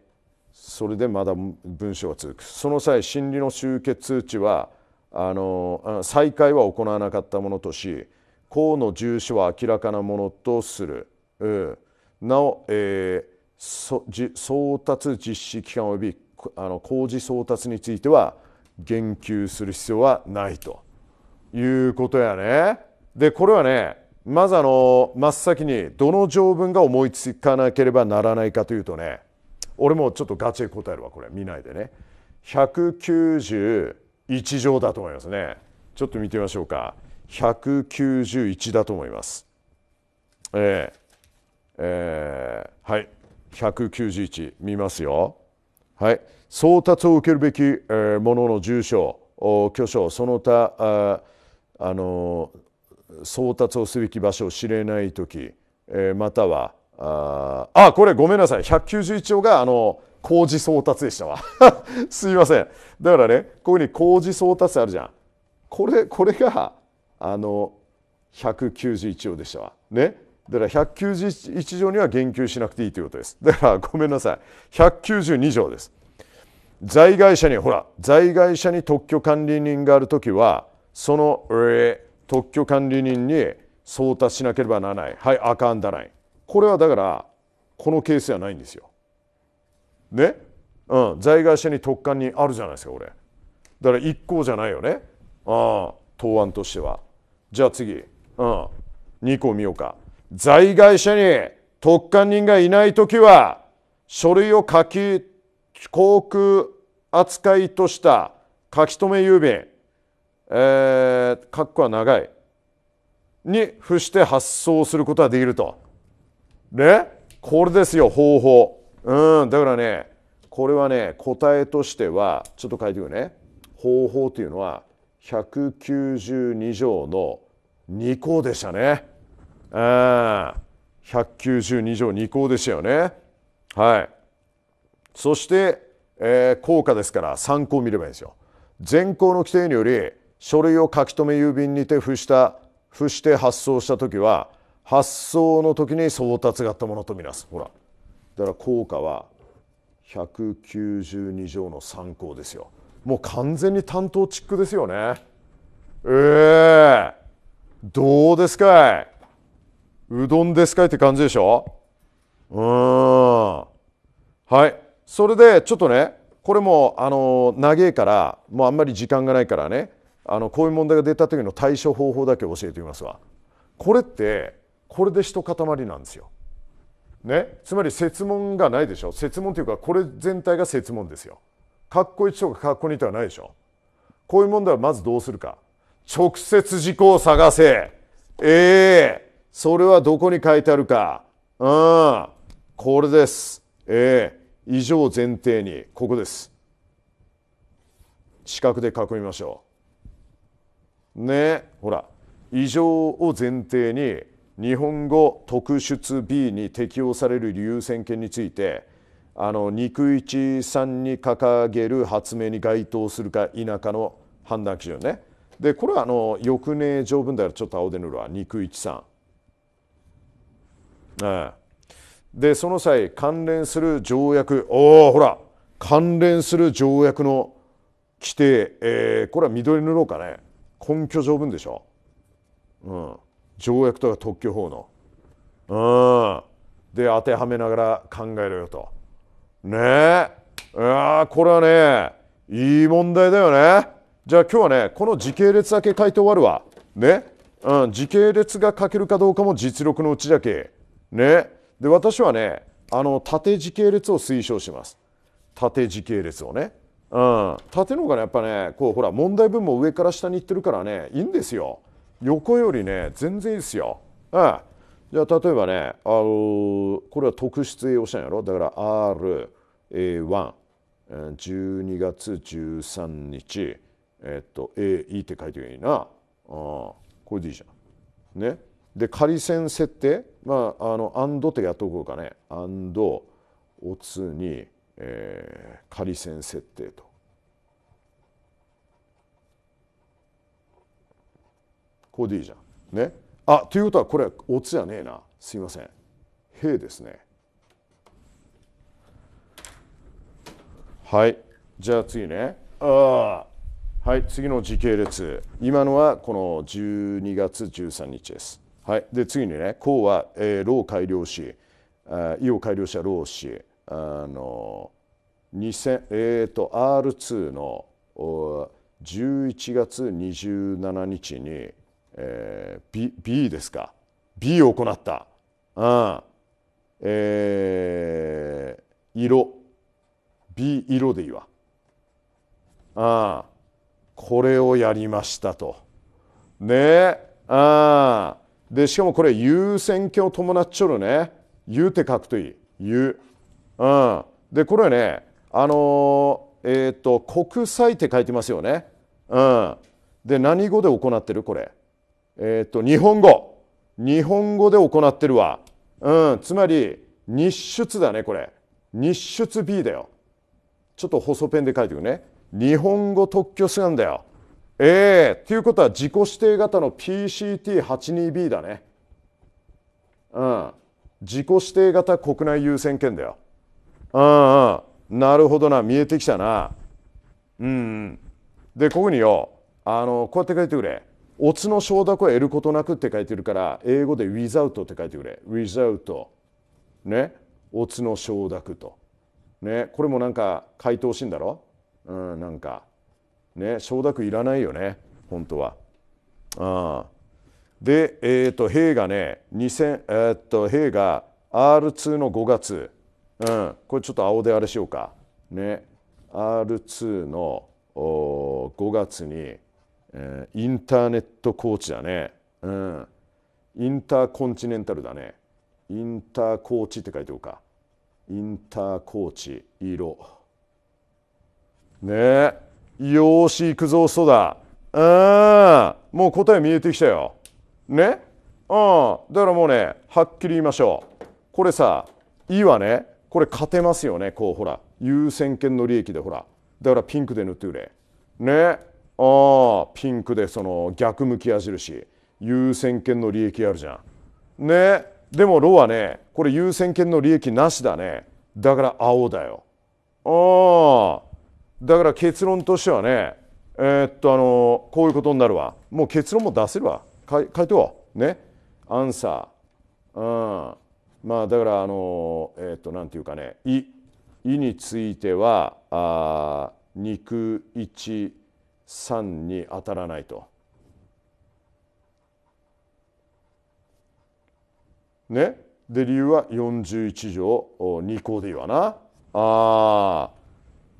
それでまだ文章が続くその際心理の集結通知はあの再開は行わなかったものとし項の住所は明らかなものとする、うん、なお、えー、送達実施期間及びあの工事送達については言及する必要はないということやね。でこれはねまずあの真っ先にどの条文が思いつかなければならないかというとね俺もちょっとガチで答えるわこれ見ないでね191条だと思いますねちょっと見てみましょうか191だと思いますえー、えー、はい191見ますよはい送達を受けるべき、ものの住所居所その他ああの送達をすべき場所を知れないとき、またはああこれごめんなさい191条があの工事送達でしたわ すいませんだからねここに工事送達あるじゃんこれこれがあの191条でしたわねだから191条には言及しなくていいということですだからごめんなさい192条です在外者にほら在外者に特許管理人がある時はその、え特許管理人に送達しなければならないはいあかんだないこれはだからこのケースではないんですよ。ね、うん、在外者に特管にあるじゃないですか俺だから一項じゃないよねああ答案としては。じゃあ次、うん、2個見ようか。在外者に特管人がいない時は書類を書き航空扱いとした書き留め郵便、えー、括弧は長いに付して発送することができると。ねこれですよ方法。うんだからねこれはね答えとしてはちょっと書いてくるね方法というのは192条の2項でしたね。あ192条2項でしたよね。はい。そして、えー、効果ですから参考を見ればいいんですよ。全項の規定により書類を書き留め郵便にて付した付して発送した時は発送の時に送達があったものとみなす。ほらだから効果は192条の参考ですよ。もう完全に担当チックですよね。ええー、どうですかいうどんですかいって感じでしょうん。はい。それでちょっとねこれもあの長えからもうあんまり時間がないからねあのこういう問題が出た時の対処方法だけ教えてみますわこれってこれで一塊なんですよ、ね、つまり設問がないでしょ設問というかこれ全体が設問ですよかっこ1とかかっこ2とかないでしょこういう問題はまずどうするか直接事項を探せええー、それはどこに書いてあるかうんこれですええー以上前提にここです四角で囲みましょうねほら以上を前提に日本語特出 B に適用される理由権についてあの肉一さんに掲げる発明に該当するか否かの判断基準ねでこれはあの翌年条文であるちょっと青で塗るわ肉一さん、え、でその際関連する条約おおほら関連する条約の規定、えー、これは緑塗ろうかね根拠条文でしょ、うん、条約とか特許法の、うん、で当てはめながら考えろよとねえあこれはねいい問題だよねじゃあ今日はねこの時系列だけ書いて終わるわね、うん、時系列が書けるかどうかも実力のうちだけねで私はねあの縦時系列を推奨します縦時系列をね、うん、縦の方がねやっぱねこうほら問題文も上から下にいってるからねいいんですよ横よりね全然いいですよ、うん、じゃあ例えばね、あのー、これは特質栄養者やろだから RA112 月13日えっと AE って書いていいな、うん、これでいいじゃんねで仮線設定、まあ、あのアンドってやっとこうかねアンドオつに、えー、仮線設定と。こうでいいじゃん。ね。あということはこれはオツじゃねえなすいません。へですね。はいじゃあ次ね。あはい次の時系列今のはこの12月13日です。はい、で次にね「こうは、えー、老改良し」「意を改良者た老し」あの2000えっ、ー、と R2 の11月27日に、えー、B, B ですか B を行った、うんえー、色 B 色でいいわああこれをやりましたとねえああでしかもこれ「優先権を伴っちょるね「言って書くといい「言ううん、でこれねあのえっ、ー、と「国際」って書いてますよね、うん、で何語で行ってるこれえっ、ー、と日本語日本語で行ってるわ、うん、つまり日出だねこれ日出 B だよちょっと細ペンで書いてくね日本語特許すなんだよええー、ということは自己指定型の PCT82B だね。うん。自己指定型国内優先権だよ。うんうん。なるほどな。見えてきたな。うん、うん。で、ここによ、あの、こうやって書いてくれ。オツの承諾を得ることなくって書いてるから、英語で without って書いてくれ。without。ね。オツの承諾と。ね。これもなんか回答しいんだろうん、なんか。ね、承諾いらないよね本当は。あで、えーと、兵がね2000、えーと、兵が R2 の5月、うん、これちょっと青であれしようか。ね、R2 の5月に、えー、インターネットコーチだね、うん、インターコンチネンタルだねインターコーチって書いておくかインターコーチ色ねえよし行くぞそうだ。うん。もう答え見えてきたよねうん。だからもうねはっきり言いましょうこれさ「い」はねこれ勝てますよねこうほら優先権の利益でほらだからピンクで塗ってくれねああピンクでその逆向き矢印優先権の利益あるじゃんねでも「ロ」はねこれ優先権の利益なしだねだから青だよああだから結論としてはねえー、っとあのこういうことになるわもう結論も出せるわ書回答はねアンサー、うん、まあだからあのえー、っとなんていうかね「い」「い」についてはあ肉1 3に当たらないと。ね、で理由は41条2項でいいわな。ああ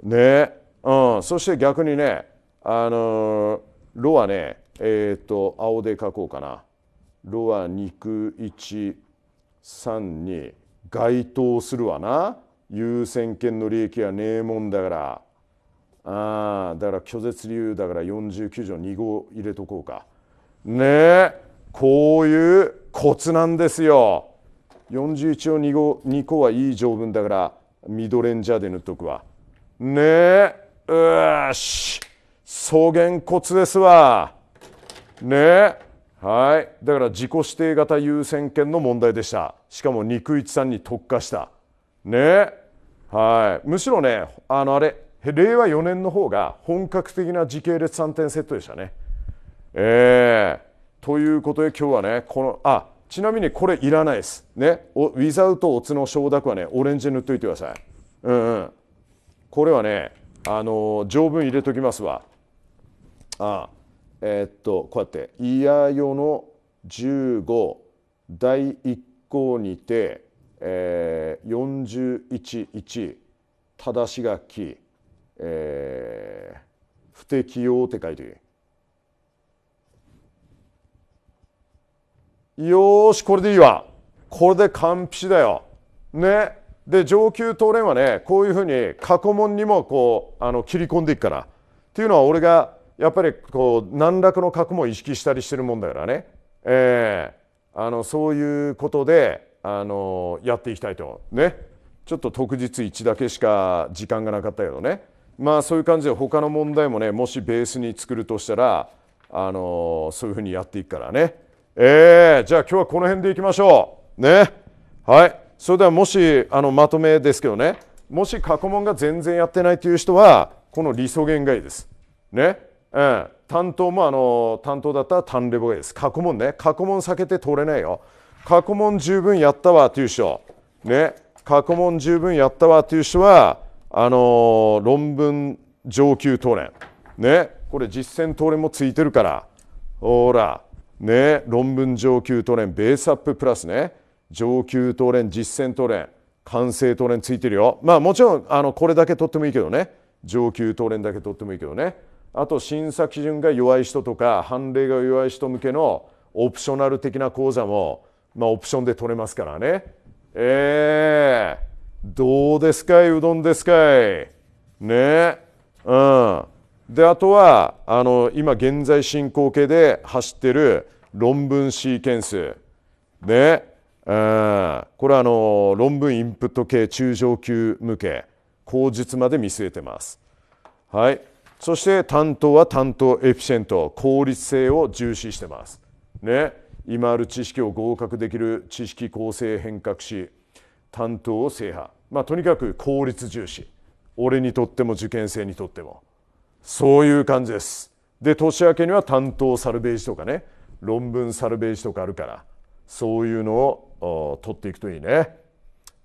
ねうん、そして逆にね、あのロはね、えっ、と青で書こうかな。ロは肉1、3に該当するわな。優先権の利益はねえもんだから。あだから拒絶理由だから49条2号入れとこうか。ねえこういうコツなんですよ。41を2号 ,2 号はいい条文だからミドレンジャーで塗っとくわ。ねえよし草原骨ですわねえ。はいだから自己指定型優先権の問題でしたしかも肉一さんに特化したねえ。はいむしろねあのあれ令和4年の方が本格的な時系列3点セットでしたねええー、ということで今日はねこのあちなみにこれいらないです。ね。ウィザウトオツの承諾はね、オレンジ塗っといてください。うんうん。これはね、あの条文入れときますわ。ああえー、っとこうやって「いやよの15第1項にて、えー、41.1正し書き、えー、不適用」って書いてる。よしこれでいいわこれで完璧だよねで上級東連はねこういうふうに過去問にもこうあの切り込んでいくからっていうのは俺がやっぱりこう難楽の過去も意識したりしてるもんだからね、えー、あのそういうことであのやっていきたいとねちょっと特日1だけしか時間がなかったけどねまあそういう感じで他の問題もねもしベースに作るとしたらあのそういうふうにやっていくからねえー、じゃあ今日はこの辺でいきましょうねはいそれではもしあのまとめですけどねもし過去問が全然やってないという人はこの理想限がいいです。ね、うん、担当もあの担当だったら単レボがいいです。過去問ね過去問避けて通れないよ。過去問十分やったわという人ね過去問十分やったわという人はあのー、論文上級答練ねこれ実践答練もついてるからほらね論文上級答練ベースアッププラスね上級党連実践党連完成党連ついてるよまあもちろんあのこれだけ取ってもいいけどね上級党連だけ取ってもいいけどねあと審査基準が弱い人とか判例が弱い人向けのオプショナル的な講座も、まあ、オプションで取れますからねええー、どうですかいうどんですかいねうんであとはあの今現在進行形で走ってる論文シーケンスねこれはあの論文インプット系中上級向け口述まで見据えてます。はい、そして担当は担当エフィシェント効率性を重視してます。ね、今ある知識を合格できる知識構成変革し担当を制覇、まあ、とにかく効率重視俺にとっても受験生にとってもそういう感じです。で年明けには担当サルベージとかね論文サルベージとかあるからそういうのを取っていくといいね。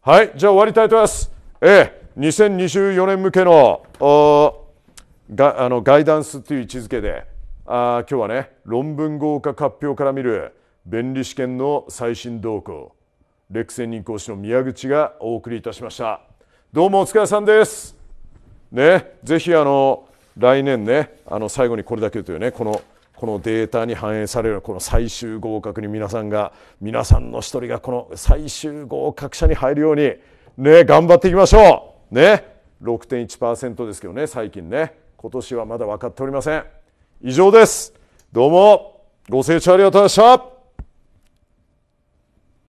はい、じゃあ終わりたいと思います。えー、2024年向けのがあのガイダンスという位置づけであ今日はね論文合格発表から見る弁理試験の最新動向レクセン任講師の宮口がお送りいたしましたどうもお疲れさんですねぜひあの来年ねあの最後にこれだけというねこのこのデータに反映されるこの最終合格に皆さんが皆さんの一人がこの最終合格者に入るようにね頑張っていきましょうね6.1%ですけどね最近ね今年はまだ分かっておりません以上ですどうもご清聴ありがとうございました